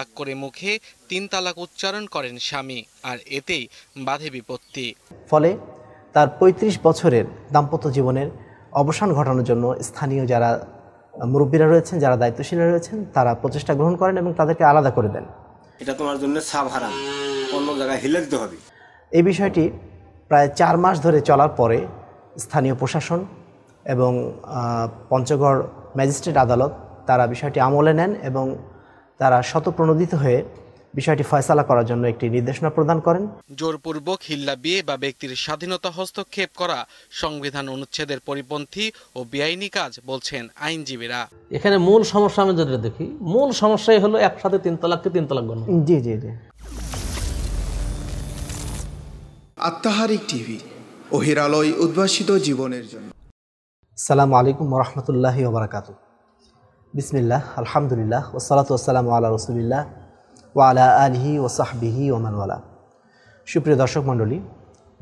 রাগ করে মুখে তিন তালাক উচ্চারণ করেন স্বামী আর এতেই বাধে বিপত্তি ফলে তার ৩৫ বছরের দাম্পত্য জীবনের অবসান ঘটানোর জন্য স্থানীয় যারা মুরব্বীরা রয়েছেন যারা দায়িত্বশীলরা রয়েছেন তারা প্রচেষ্টা গ্রহণ করেন এবং তাদেরকে আলাদা করে দেন এটা তোমার জন্য অন্য জায়গায় হিলে দিতে হবে এই বিষয়টি প্রায় চার মাস ধরে চলার পরে স্থানীয় প্রশাসন এবং পঞ্চগড় ম্যাজিস্ট্রেট আদালত তারা বিষয়টি আমলে নেন এবং তারা শতপ্রণোদিত হয়ে বিষয়টি ফয়সালা করার জন্য একটি নির্দেশনা প্রদান করেন জোরপূর্বক হিল্লা বিয়ে বা ব্যক্তির স্বাধীনতা হস্তক্ষেপ করা সংবিধান অনুচ্ছেদের পরিপন্থী ও বেআইনি কাজ বলছেন আইনজীবীরা এখানে মূল সমস্যা আমি যদি দেখি মূল সমস্যাই হলো একসাথে তিন তলাককে তিন তলাক গণ্য জি জি জি আত্মাহারিক টিভি ও হিরালয় উদ্ভাসিত জীবনের জন্য সালাম আলাইকুম রহমতুল্লাহ ওবরাকাতু বিসমিল্লাহ আলহামদুলিল্লাহ ওসালাত ওসালাম আল্লাহ রসুলিল্লাহ ওয়ালা আলহি ওসাহবিহি ওমানওয়ালা সুপ্রিয় দর্শক মণ্ডলী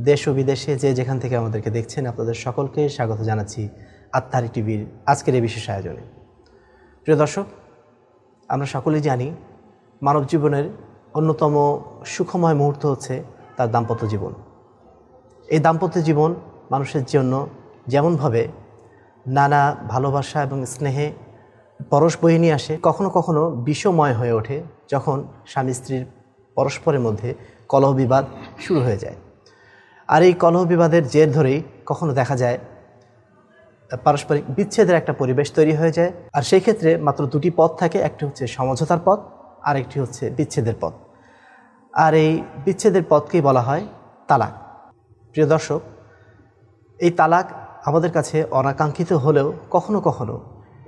দেশ ও বিদেশে যে যেখান থেকে আমাদেরকে দেখছেন আপনাদের সকলকে স্বাগত জানাচ্ছি আত্মারি টিভির আজকের এই বিশেষ আয়োজনে প্রিয় দর্শক আমরা সকলেই জানি মানব জীবনের অন্যতম সুখময় মুহূর্ত হচ্ছে তার দাম্পত্য জীবন এই দাম্পত্য জীবন মানুষের জন্য যেমনভাবে নানা ভালোবাসা এবং স্নেহে পরশ বহিনী নিয়ে আসে কখনো কখনো বিষময় হয়ে ওঠে যখন স্বামী স্ত্রীর পরস্পরের মধ্যে কলহ বিবাদ শুরু হয়ে যায় আর এই কলহ বিবাদের জের ধরেই কখনো দেখা যায় পারস্পরিক বিচ্ছেদের একটা পরিবেশ তৈরি হয়ে যায় আর সেই ক্ষেত্রে মাত্র দুটি পথ থাকে একটি হচ্ছে সমঝোতার পথ আর একটি হচ্ছে বিচ্ছেদের পথ আর এই বিচ্ছেদের পথকেই বলা হয় তালাক প্রিয় দর্শক এই তালাক আমাদের কাছে অনাকাঙ্ক্ষিত হলেও কখনো কখনো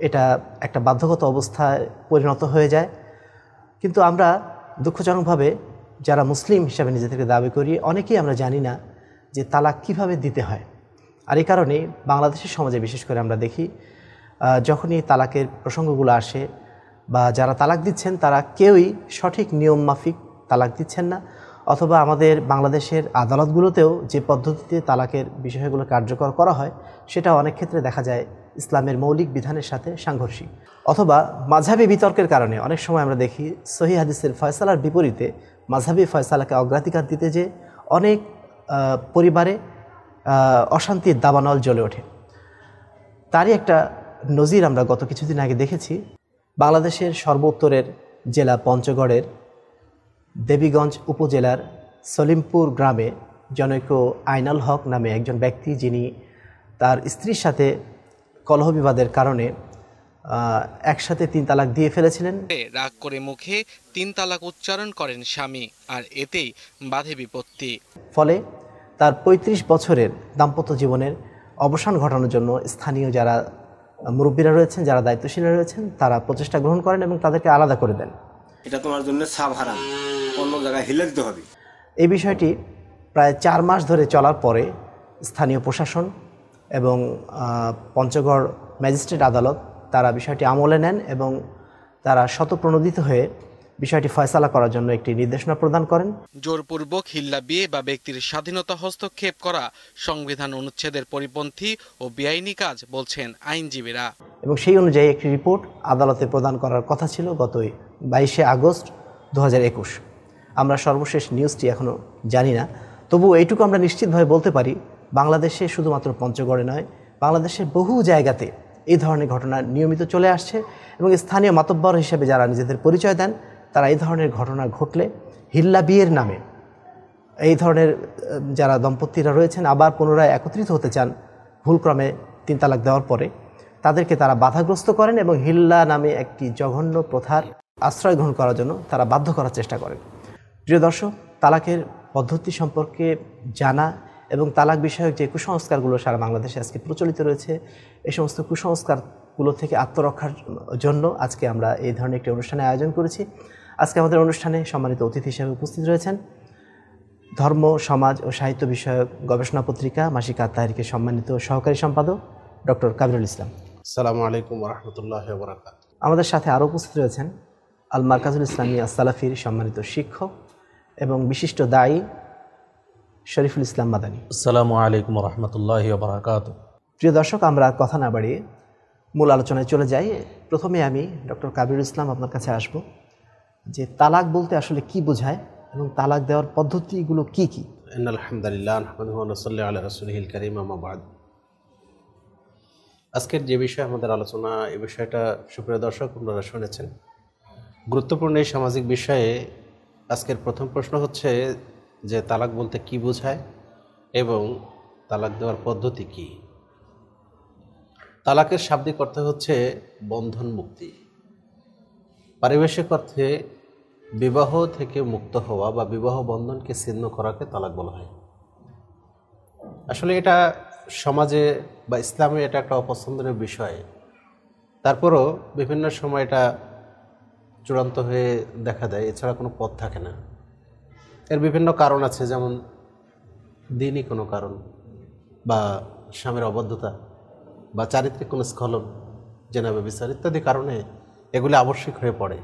এটা একটা বাধ্যগত অবস্থায় পরিণত হয়ে যায় কিন্তু আমরা দুঃখজনকভাবে যারা মুসলিম হিসাবে নিজেদেরকে দাবি করি অনেকেই আমরা জানি না যে তালাক কিভাবে দিতে হয় আর এই কারণে বাংলাদেশের সমাজে বিশেষ করে আমরা দেখি যখনই তালাকের প্রসঙ্গগুলো আসে বা যারা তালাক দিচ্ছেন তারা কেউই সঠিক নিয়ম মাফিক তালাক দিচ্ছেন না অথবা আমাদের বাংলাদেশের আদালতগুলোতেও যে পদ্ধতিতে তালাকের বিষয়গুলো কার্যকর করা হয় সেটা অনেক ক্ষেত্রে দেখা যায় ইসলামের মৌলিক বিধানের সাথে সাংঘর্ষিক অথবা মাঝাবি বিতর্কের কারণে অনেক সময় আমরা দেখি সহি হাদিসের ফয়সালার বিপরীতে মাঝাবি ফয়সালাকে অগ্রাধিকার দিতে যে অনেক পরিবারে অশান্তির দাবানল জ্বলে ওঠে তারই একটা নজির আমরা গত কিছুদিন আগে দেখেছি বাংলাদেশের সর্বোত্তরের জেলা পঞ্চগড়ের দেবীগঞ্জ উপজেলার সলিমপুর গ্রামে জনৈক আইনাল হক নামে একজন ব্যক্তি যিনি তার স্ত্রীর সাথে কলহ বিবাদের কারণে একসাথে তিন তালাক দিয়ে ফেলেছিলেন রাগ করে মুখে তিন তালাক উচ্চারণ করেন স্বামী আর এতেই বাধে বিপত্তি ফলে তার ৩৫ বছরের দাম্পত্য জীবনের অবসান ঘটানোর জন্য স্থানীয় যারা মুরব্বীরা রয়েছেন যারা দায়িত্বশীলরা রয়েছেন তারা প্রচেষ্টা গ্রহণ করেন এবং তাদেরকে আলাদা করে দেন এটা তোমার জন্য অন্য জায়গায় হিলে দিতে হবে এই বিষয়টি প্রায় চার মাস ধরে চলার পরে স্থানীয় প্রশাসন এবং পঞ্চগড় ম্যাজিস্ট্রেট আদালত তারা বিষয়টি আমলে নেন এবং তারা শতপ্রণোদিত হয়ে বিষয়টি ফয়সালা করার জন্য একটি নির্দেশনা প্রদান করেন জোরপূর্বক হিল্লা বিয়ে বা ব্যক্তির স্বাধীনতা হস্তক্ষেপ করা সংবিধান অনুচ্ছেদের পরিপন্থী ও বেআইনি কাজ বলছেন আইনজীবীরা এবং সেই অনুযায়ী একটি রিপোর্ট আদালতে প্রদান করার কথা ছিল গত বাইশে আগস্ট দু আমরা সর্বশেষ নিউজটি এখনও জানি না তবু এইটুকু আমরা নিশ্চিতভাবে বলতে পারি বাংলাদেশে শুধুমাত্র পঞ্চগড়ে নয় বাংলাদেশের বহু জায়গাতে এই ধরনের ঘটনা নিয়মিত চলে আসছে এবং স্থানীয় মাতব্বর হিসেবে যারা নিজেদের পরিচয় দেন তারা এই ধরনের ঘটনা ঘটলে হিল্লা বিয়ের নামে এই ধরনের যারা দম্পতিরা রয়েছেন আবার পুনরায় একত্রিত হতে চান ভুলক্রমে তিন তালাক দেওয়ার পরে তাদেরকে তারা বাধাগ্রস্ত করেন এবং হিল্লা নামে একটি জঘন্য প্রথার আশ্রয় গ্রহণ করার জন্য তারা বাধ্য করার চেষ্টা করেন প্রিয় দর্শক তালাকের পদ্ধতি সম্পর্কে জানা এবং তালাক বিষয়ক যে কুসংস্কারগুলো সারা বাংলাদেশে আজকে প্রচলিত রয়েছে এই সমস্ত কুসংস্কারগুলো থেকে আত্মরক্ষার জন্য আজকে আমরা এই ধরনের একটি অনুষ্ঠানে আয়োজন করেছি আজকে আমাদের অনুষ্ঠানে সম্মানিত অতিথি হিসেবে উপস্থিত রয়েছেন ধর্ম সমাজ ও সাহিত্য বিষয়ক গবেষণা পত্রিকা মাসিক আত্মাহারিকে সম্মানিত সহকারী সম্পাদক ডক্টর কাবিরুল ইসলাম আসসালামু আলাইকুম রহমতুল্লাহ আমাদের সাথে আরও উপস্থিত রয়েছেন আল মার্কাজুল ইসলামী আসালাফির সম্মানিত শিক্ষক এবং বিশিষ্ট দায়ী শরীফুল ইসলাম মাদানী আসসালামু আলাইকুম রহমতুল্লাহ বরাকাত প্রিয় দর্শক আমরা কথা না বাড়িয়ে মূল আলোচনায় চলে যাই প্রথমে আমি ডক্টর কাবির ইসলাম আপনার কাছে আসব যে তালাক বলতে আসলে কি বোঝায় এবং তালাক দেওয়ার পদ্ধতিগুলো কি কি আলহামদুলিল্লাহ আজকের যে বিষয়ে আমাদের আলোচনা এ বিষয়টা সুপ্রিয় দর্শক আপনারা শুনেছেন গুরুত্বপূর্ণ এই সামাজিক বিষয়ে আজকের প্রথম প্রশ্ন হচ্ছে যে তালাক বলতে কি বোঝায় এবং তালাক দেওয়ার পদ্ধতি কি তালাকের শাব্দিক অর্থ হচ্ছে বন্ধন মুক্তি পারিবেশিক অর্থে বিবাহ থেকে মুক্ত হওয়া বা বিবাহ বন্ধনকে ছিন্ন করাকে তালাক বলা হয় আসলে এটা সমাজে বা ইসলামে এটা একটা অপছন্দের বিষয় তারপরও বিভিন্ন সময় এটা চূড়ান্ত হয়ে দেখা দেয় এছাড়া কোনো পথ থাকে না এর বিভিন্ন কারণ আছে যেমন দিনই কোনো কারণ বা স্বামীর অবদ্ধতা বা চারিত্রিক কোনো স্খলন জেনাবে বিচার ইত্যাদি কারণে এগুলি আবশ্যিক হয়ে পড়ে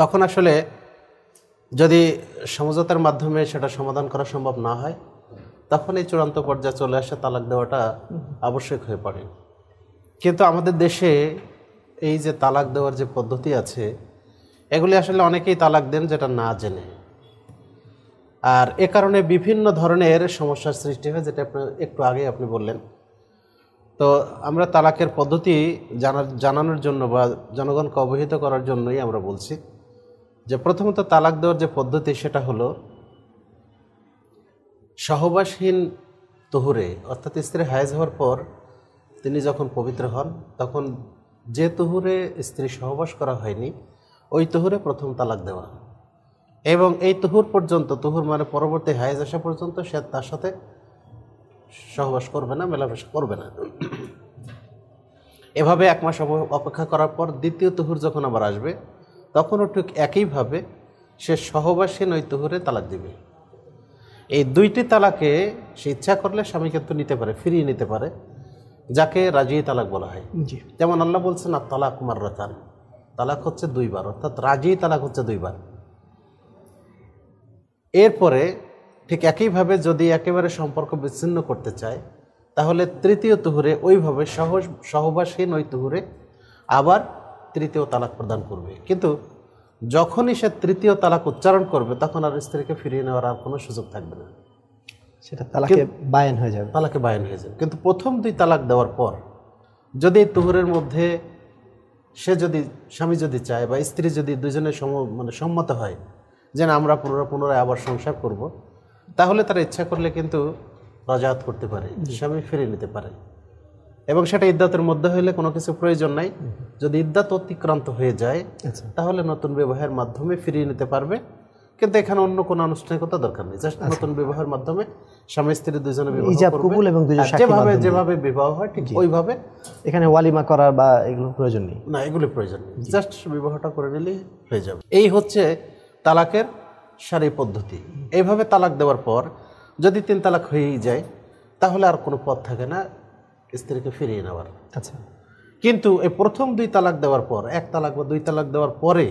তখন আসলে যদি সমঝোতার মাধ্যমে সেটা সমাধান করা সম্ভব না হয় তখন এই চূড়ান্ত পর্যায়ে চলে আসে তালাক দেওয়াটা আবশ্যক হয়ে পড়ে কিন্তু আমাদের দেশে এই যে তালাক দেওয়ার যে পদ্ধতি আছে এগুলি আসলে অনেকেই তালাক দেন যেটা না জেনে আর এ কারণে বিভিন্ন ধরনের সমস্যার সৃষ্টি হয় যেটা আপনার একটু আগে আপনি বললেন তো আমরা তালাকের পদ্ধতি জানার জানানোর জন্য বা জনগণকে অবহিত করার জন্যই আমরা বলছি যে প্রথমত তালাক দেওয়ার যে পদ্ধতি সেটা হলো সহবাসহীন তহুরে অর্থাৎ স্ত্রী হায়জ হওয়ার পর তিনি যখন পবিত্র হন তখন যে তহুরে স্ত্রী সহবাস করা হয়নি ওই তহুরে প্রথম তালাক দেওয়া এবং এই তুহুর পর্যন্ত তুহুর মানে পরবর্তী হায়েজ আসা পর্যন্ত সে তার সাথে সহবাস করবে না মেলামেশা করবে না এভাবে এক মাস অপেক্ষা করার পর দ্বিতীয় তুহুর যখন আবার আসবে তখনও ঠিক একইভাবে সে সহবাসীন ওই তুহুরে তালাক দিবে এই দুইটি তালাকে সে ইচ্ছা করলে স্বামী কিন্তু নিতে পারে ফিরিয়ে নিতে পারে যাকে রাজি তালাক বলা হয় যেমন আল্লাহ বলছেন আর তালাক মার্রাতান তালাক হচ্ছে দুইবার অর্থাৎ রাজি তালাক হচ্ছে দুইবার এরপরে ঠিক একইভাবে যদি একেবারে সম্পর্ক বিচ্ছিন্ন করতে চায় তাহলে তৃতীয় তুহুরে ওইভাবে সহজ সহবাসহীন ওই তুহুরে আবার তৃতীয় তালাক প্রদান করবে কিন্তু যখনই সে তৃতীয় তালাক উচ্চারণ করবে তখন আর স্ত্রীকে ফিরিয়ে নেওয়ার আর কোনো সুযোগ থাকবে না সেটা তালাকে বায়ন হয়ে যাবে তালাকে বায়ন হয়ে যাবে কিন্তু প্রথম দুই তালাক দেওয়ার পর যদি তুহুরের মধ্যে সে যদি স্বামী যদি চায় বা স্ত্রী যদি দুজনে সম মানে সম্মত হয় যে না আমরা পুনরায় পুনরায় আবার সংসার করব। তাহলে তারা ইচ্ছা করলে কিন্তু রাজাত করতে পারে স্বামী ফিরে নিতে পারে এবং সেটা ইদ্যাতের মধ্যে হইলে কোনো কিছু প্রয়োজন নাই যদি ইদ্যাত অতিক্রান্ত হয়ে যায় আচ্ছা। তাহলে নতুন বিবাহের মাধ্যমে ফিরিয়ে নিতে পারবে কিন্তু এখানে অন্য কোনো আনুষ্ঠানিকতা দরকার নেই জাস্ট আচ্ছা। নতুন বিবাহের মাধ্যমে স্বামী স্ত্রী দুজনে যেভাবে যেভাবে বিবাহ হয় ঠিক ওইভাবে এখানে ওয়ালিমা করার বা এগুলো প্রয়োজন নেই না এগুলো প্রয়োজন নেই জাস্ট বিবাহটা করে নিলেই হয়ে যাবে এই হচ্ছে তালাকের সারি পদ্ধতি এইভাবে তালাক দেওয়ার পর যদি তিন তালাক হয়েই যায় তাহলে আর কোনো পথ থাকে না স্ত্রীকে ফিরিয়ে নেওয়ার আচ্ছা কিন্তু এই প্রথম দুই তালাক দেওয়ার পর এক তালাক বা দুই তালাক দেওয়ার পরে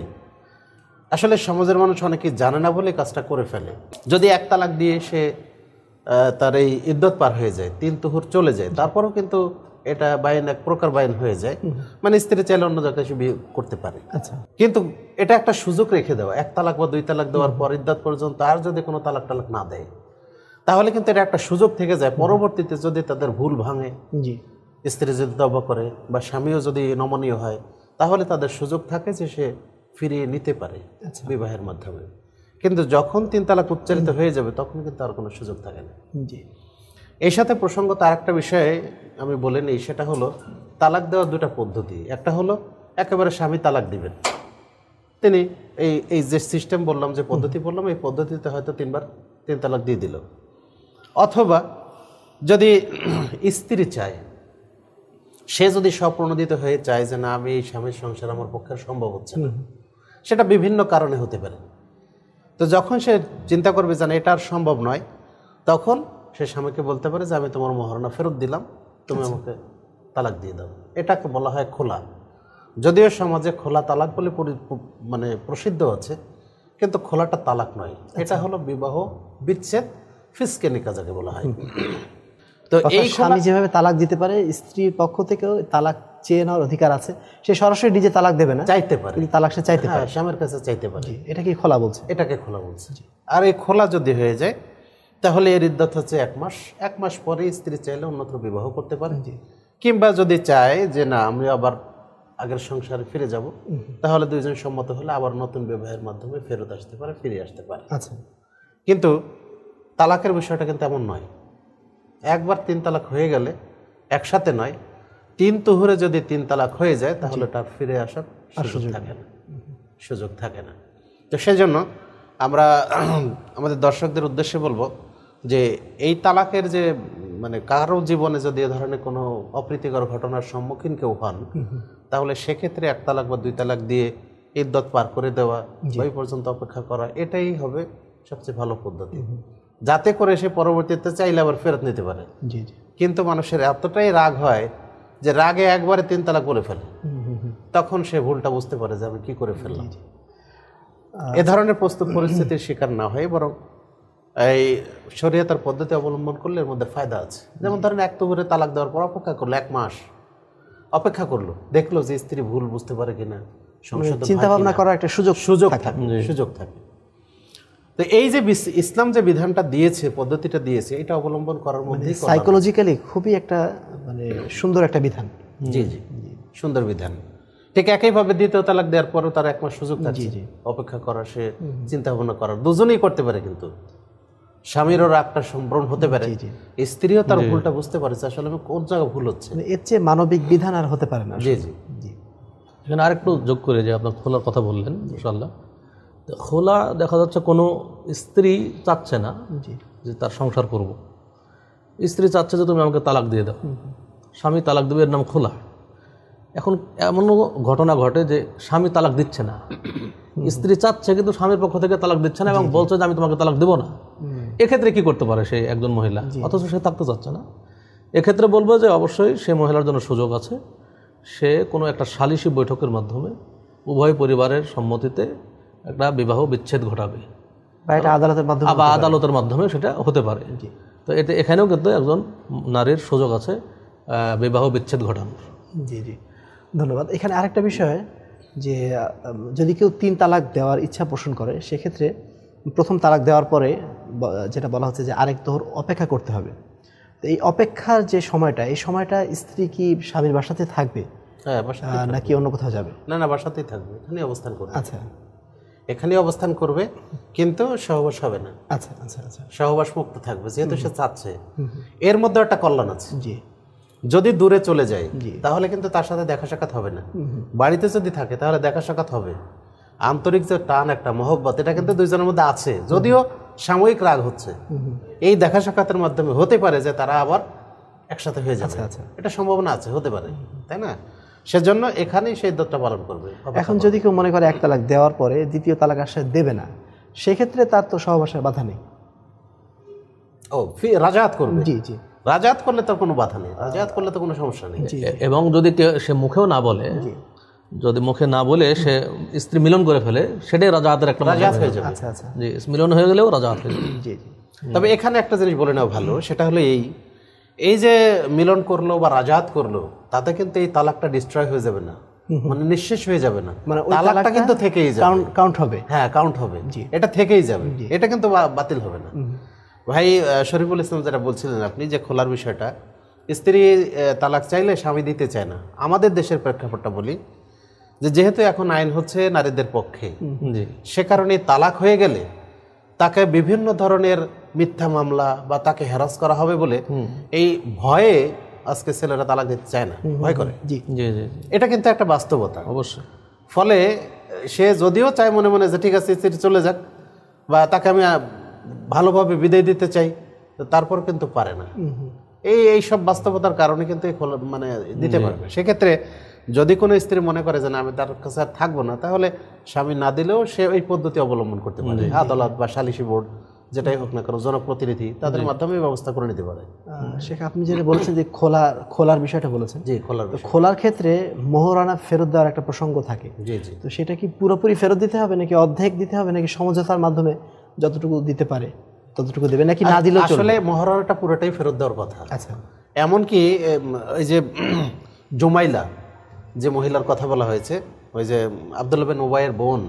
আসলে সমাজের মানুষ অনেকেই জানে না বলে কাজটা করে ফেলে যদি এক তালাক দিয়ে সে তার এই ইদ্যত পার হয়ে যায় তিন তুহুর চলে যায় তারপরেও কিন্তু এটা বায়ন এক প্রকার বায়ন হয়ে যায় মানে স্ত্রী চাইলে অন্য জায়গায় সে বিয়ে করতে পারে আচ্ছা কিন্তু এটা একটা সুযোগ রেখে দেওয়া এক তালাক বা দুই তালাক দেওয়ার পর ইদ্যাত পর্যন্ত আর যদি কোনো তালাক টালাক না দেয় তাহলে কিন্তু এটা একটা সুযোগ থেকে যায় পরবর্তীতে যদি তাদের ভুল ভাঙে জি স্ত্রী যদি দবা করে বা স্বামীও যদি নমনীয় হয় তাহলে তাদের সুযোগ থাকে যে সে ফিরিয়ে নিতে পারে আচ্ছা। বিবাহের মাধ্যমে কিন্তু যখন তিন তালাক উচ্চারিত হয়ে যাবে তখন কিন্তু আর কোনো সুযোগ থাকে না জি এর সাথে প্রসঙ্গ তার একটা বিষয়ে আমি বলে নিই সেটা হলো তালাক দেওয়ার দুটা পদ্ধতি একটা হলো একেবারে স্বামী তালাক দিবেন তিনি এই এই যে সিস্টেম বললাম যে পদ্ধতি বললাম এই পদ্ধতিতে হয়তো তিনবার তিন তালাক দিয়ে দিল অথবা যদি স্ত্রী চায় সে যদি স্বপ্রণোদিত হয়ে চায় যে না আমি এই স্বামীর সংসার আমার পক্ষে সম্ভব হচ্ছে না সেটা বিভিন্ন কারণে হতে পারে তো যখন সে চিন্তা করবে যে না এটা আর সম্ভব নয় তখন সে স্বামীকে বলতে পারে যে আমি তোমার মহারণা ফেরত দিলাম তুমি আচ্ছা। আমাকে তালাক দিয়ে দাও এটাকে বলা হয় খোলা যদিও সমাজে খোলা তালাক বলে মানে প্রসিদ্ধ আছে কিন্তু খোলাটা তালাক নয় আচ্ছা। এটা হলো বিবাহ বিচ্ছেদ নিকা যাকে বলা হয় তো এই স্বামী যেভাবে তালাক দিতে পারে স্ত্রীর পক্ষ থেকেও তালাক চেয়ে নেওয়ার অধিকার আছে সে সরাসরি নিজে তালাক দেবে না চাইতে পারে তালাক সে চাইতে হ্যাঁ, পারে স্বামীর কাছে চাইতে পারে এটা কি খোলা বলছে এটাকে খোলা বলছে আর এই খোলা যদি হয়ে যায় তাহলে এর ইদ্যত হচ্ছে এক মাস এক মাস পরে স্ত্রী চাইলে অন্যত্র বিবাহ করতে পারে কিংবা যদি চায় যে না আমি আবার আগের সংসারে ফিরে যাব তাহলে দুইজন সম্মত হলে আবার নতুন বিবাহের মাধ্যমে ফেরত আসতে পারে ফিরে আসতে পারে আচ্ছা কিন্তু তালাকের বিষয়টা কিন্তু এমন নয় একবার তিন তালাক হয়ে গেলে একসাথে নয় তিন তুহুরে যদি তিন তালাক হয়ে যায় তাহলে তার ফিরে আসার সুযোগ থাকে না সুযোগ থাকে না তো সেজন্য আমরা আমাদের দর্শকদের উদ্দেশ্যে বলবো যে এই তালাকের যে মানে কারো জীবনে যদি এ ধরনের কোনো অপ্রীতিকর ঘটনার সম্মুখীন কেউ হন তাহলে সেক্ষেত্রে এক তালাক বা দুই তালাক দিয়ে ইদ্যত পার করে দেওয়া ওই পর্যন্ত অপেক্ষা করা এটাই হবে সবচেয়ে ভালো পদ্ধতি যাতে করে সে পরবর্তীতে চাইলে আবার ফেরত নিতে পারে কিন্তু মানুষের এতটাই রাগ হয় যে রাগে একবারে তিন তালাক বলে ফেলে তখন সে ভুলটা বুঝতে পারে যে আমি কী করে ফেললাম এ আচ্ছা। ধরনের প্রস্তুত পরিস্থিতির শিকার না হয় বরং এই শরীয়তার পদ্ধতি অবলম্বন করলে এর মধ্যে ফায়দা আছে যেমন ধরেন এক করে তালাক দেওয়ার পর অপেক্ষা করলো এক মাস অপেক্ষা করলো দেখলো যে স্ত্রী ভুল বুঝতে পারে কিনা মানে চিন্তা ভাবনা করার একটা সুযোগ সুযোগ থাকে সুযোগ থাকে তো এই যে ইসলাম যে বিধানটা দিয়েছে পদ্ধতিটা দিয়েছে এটা অবলম্বন করার মানে মধ্যে সাইকোলজিক্যালি খুবই একটা মানে সুন্দর একটা বিধান জি জি সুন্দর বিধান ঠিক একইভাবে দ্বিতীয় তালাক দেওয়ার পরেও তার এক মাস সুযোগ থাকছে অপেক্ষা করা সে চিন্তা ভাবনা করার দুজনেই করতে পারে কিন্তু স্বামীরও রাগটা সম্ভ্রম হতে পারে স্ত্রীও তার ভুলটা বুঝতে পারে আসলে আমি কোন জায়গায় ভুল হচ্ছে মানে এর চেয়ে মানবিক বিধান আর হতে পারে না জি জি জি এখানে আরেকটু যোগ করে যে আপনার খোলার কথা বললেন ইনশাল্লাহ খোলা দেখা যাচ্ছে কোনো স্ত্রী চাচ্ছে না যে তার সংসার করব। স্ত্রী চাচ্ছে যে তুমি আমাকে তালাক দিয়ে দাও স্বামী তালাক দেবে এর নাম খোলা এখন এমনও ঘটনা ঘটে যে স্বামী তালাক দিচ্ছে না স্ত্রী চাচ্ছে কিন্তু স্বামীর পক্ষ থেকে তালাক দিচ্ছে না এবং বলছে যে আমি তোমাকে তালাক দেবো না এক্ষেত্রে কি করতে পারে সে একজন মহিলা অথচ সে থাকতে চাচ্ছে না এক্ষেত্রে বলবো যে অবশ্যই সে মহিলার জন্য সুযোগ আছে সে কোনো একটা সালিশি বৈঠকের মাধ্যমে উভয় পরিবারের সম্মতিতে একটা বিবাহ বিচ্ছেদ ঘটাবে বা আদালতের মাধ্যমে বা আদালতের মাধ্যমে সেটা হতে পারে তো এতে এখানেও কিন্তু একজন নারীর সুযোগ আছে বিবাহ বিচ্ছেদ ঘটানোর জি জি ধন্যবাদ এখানে আরেকটা বিষয় যে যদি কেউ তিন তালাক দেওয়ার ইচ্ছা পোষণ করে সেক্ষেত্রে প্রথম তালাক দেওয়ার পরে যেটা বলা হচ্ছে যে আরেক দোহর অপেক্ষা করতে হবে তো এই অপেক্ষার যে সময়টা এই সময়টা স্ত্রী কি স্বামীর বাসাতে থাকবে হ্যাঁ নাকি অন্য কোথাও যাবে না না বাসাতেই থাকবে এখানে অবস্থান করবে আচ্ছা এখানে অবস্থান করবে কিন্তু সহবাস হবে না আচ্ছা আচ্ছা আচ্ছা সহবাস মুক্ত থাকবে যেহেতু সে চাচ্ছে এর মধ্যে একটা কল্যাণ আছে জি যদি দূরে চলে যায় তাহলে কিন্তু তার সাথে দেখা সাক্ষাৎ হবে না বাড়িতে যদি থাকে তাহলে দেখা সাক্ষাৎ হবে আন্তরিক যে টান একটা মহব্বত এটা কিন্তু দুইজনের মধ্যে আছে যদিও সাময়িক রাগ হচ্ছে এই দেখা সাক্ষাতের মাধ্যমে হতে পারে যে তারা আবার একসাথে হয়ে যাবে আচ্ছা, আচ্ছা। এটা সম্ভাবনা আছে হতে পারে তাই না সেজন্য এখানেই সেই দত্তটা পালন করবে এখন যদি কেউ মনে করে এক তালাক দেওয়ার পরে দ্বিতীয় তালাক আসে দেবে না সেক্ষেত্রে তার তো সহবাসের বাধা নেই ও রাজাত করবে জি জি রাজাত করলে তার কোনো বাধা নেই রাজাত করলে তো কোনো সমস্যা নেই এবং যদি সে মুখেও না বলে যদি মুখে না বলে সে স্ত্রী মিলন করে ফেলে সেটাই রাজাতের একটা রাজাত হয়ে যাবে আচ্ছা, আচ্ছা। জি মিলন হয়ে গেলেও রাজাত হয়ে যাবে জি তবে এখানে একটা জিনিস বলে নেওয়া ভালো সেটা হলো এই এই যে মিলন করলো বা রাজাত করলো তাতে কিন্তু এই তালাকটা ডিস্ট্রয় হয়ে যাবে না মানে নিঃশেষ হয়ে যাবে না মানে তালাকটা কিন্তু থেকেই যাবে কাউন্ট হবে হ্যাঁ কাউন্ট হবে জি এটা থেকেই যাবে এটা কিন্তু বাতিল হবে না ভাই শরীফুল ইসলাম যেটা বলছিলেন আপনি যে খোলার বিষয়টা স্ত্রী তালাক চাইলে স্বামী দিতে চায় না আমাদের দেশের প্রেক্ষাপটটা বলি যে যেহেতু এখন আইন হচ্ছে নারীদের পক্ষে সে কারণে তালাক হয়ে গেলে তাকে বিভিন্ন ধরনের মিথ্যা মামলা বা তাকে হেরাস করা হবে বলে এই ভয়ে আজকে ছেলেরা তালাক দিতে চায় না ভয় করে জি জি এটা কিন্তু একটা বাস্তবতা অবশ্যই ফলে সে যদিও চায় মনে মনে যে ঠিক আছে স্ত্রী চলে যাক বা তাকে আমি ভালোভাবে বিদায় দিতে চাই তারপর কিন্তু পারে না এই এই সব বাস্তবতার কারণে কিন্তু এই মানে দিতে পারবে সেক্ষেত্রে যদি কোনো স্ত্রী মনে করে যে না আমি তার কাছে আর থাকবো না তাহলে স্বামী না দিলেও সে এই পদ্ধতি অবলম্বন করতে পারে আদালত বা সালিশি বোর্ড যেটাই হোক না কেন জনপ্রতিনিধি তাদের মাধ্যমে ব্যবস্থা করে নিতে পারে শেখ আপনি যেটা বলেছেন যে খোলা খোলার বিষয়টা বলেছেন জি খোলার খোলার ক্ষেত্রে মোহরানা ফেরত দেওয়ার একটা প্রসঙ্গ থাকে জি জি তো সেটা কি পুরোপুরি ফেরত দিতে হবে নাকি অর্ধেক দিতে হবে নাকি সমঝোতার মাধ্যমে যতটুকু দিতে পারে ততটুকু দেবে নাকি না দিলে আসলে মহারণাটা পুরোটাই ফেরত দেওয়ার কথা আচ্ছা এমনকি এই যে জুমাইলা যে মহিলার কথা বলা হয়েছে ওই যে আবদুল্লা বিন ওবাইয়ের বোন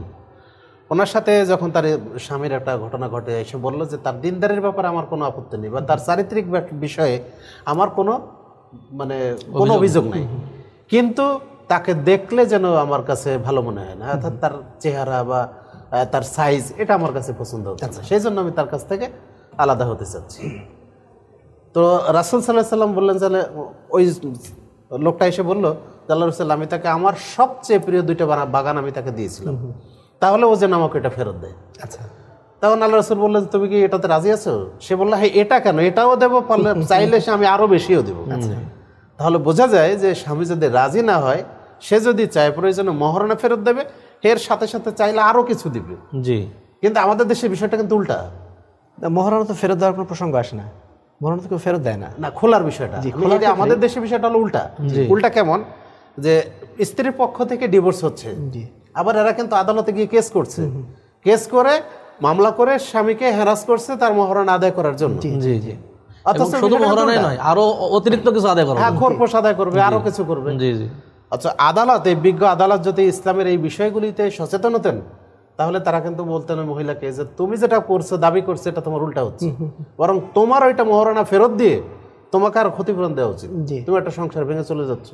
ওনার সাথে যখন তার স্বামীর একটা ঘটনা ঘটে এসে বলল যে তার দিনদারের ব্যাপারে আমার কোনো আপত্তি নেই বা তার চারিত্রিক বিষয়ে আমার কোনো মানে কোনো অভিযোগ নেই কিন্তু তাকে দেখলে যেন আমার কাছে ভালো মনে হয় না অর্থাৎ তার চেহারা বা তার সাইজ এটা আমার কাছে পছন্দ হচ্ছে আচ্ছা। সেই জন্য আমি তার কাছ থেকে আলাদা হতে চাচ্ছি তো রাসুল সাল্লাহ সাল্লাম বললেন তাহলে ওই লোকটা এসে বললো জাল্লা রসুল আমি তাকে আমার সবচেয়ে প্রিয় দুইটা বাগান আমি তাকে দিয়েছিলাম তাহলে ও যেন আমাকে এটা ফেরত দেয় আচ্ছা তখন আল্লাহ রসুল বললেন তুমি কি এটাতে রাজি আছো সে বললো হ্যাঁ এটা কেন এটাও দেবো পারলে চাইলে সে আমি আরও বেশিও দেবো আচ্ছা। আচ্ছা। তাহলে বোঝা যায় যে স্বামী যদি রাজি না হয় সে যদি চায় প্রয়োজনে মহরণা ফেরত দেবে এর সাথে সাথে চাইলে আরও কিছু দিবে জি কিন্তু আমাদের দেশে বিষয়টা কিন্তু উল্টা মহারণা তো ফেরত দেওয়ার কোনো প্রসঙ্গ আসে না মহারণা তো ফেরত দেয় না না খোলার বিষয়টা আমাদের দেশে বিষয়টা হলো উল্টা উল্টা কেমন যে স্ত্রীর পক্ষ থেকে ডিভোর্স হচ্ছে আবার এরা কিন্তু আদালতে গিয়ে কেস করছে কেস করে মামলা করে স্বামীকে হেরাস করছে তার মহারণা আদায় করার জন্য জি জি অথচ শুধু মহারণাই নয় আরো অতিরিক্ত কিছু আদায় করবে হ্যাঁ খোরপোশ আদায় করবে আরো কিছু করবে জি জি আচ্ছা আদালত এই বিজ্ঞ আদালত যদি ইসলামের এই বিষয়গুলিতে সচেতন হতেন তাহলে তারা কিন্তু বলতেন ওই মহিলাকে যে তুমি যেটা করছো দাবি করছো এটা তোমার উল্টা হচ্ছে বরং তোমার ওইটা মহারণা ফেরত দিয়ে তোমাকে আর ক্ষতিপূরণ দেওয়া উচিত তুমি একটা সংসার ভেঙে চলে যাচ্ছ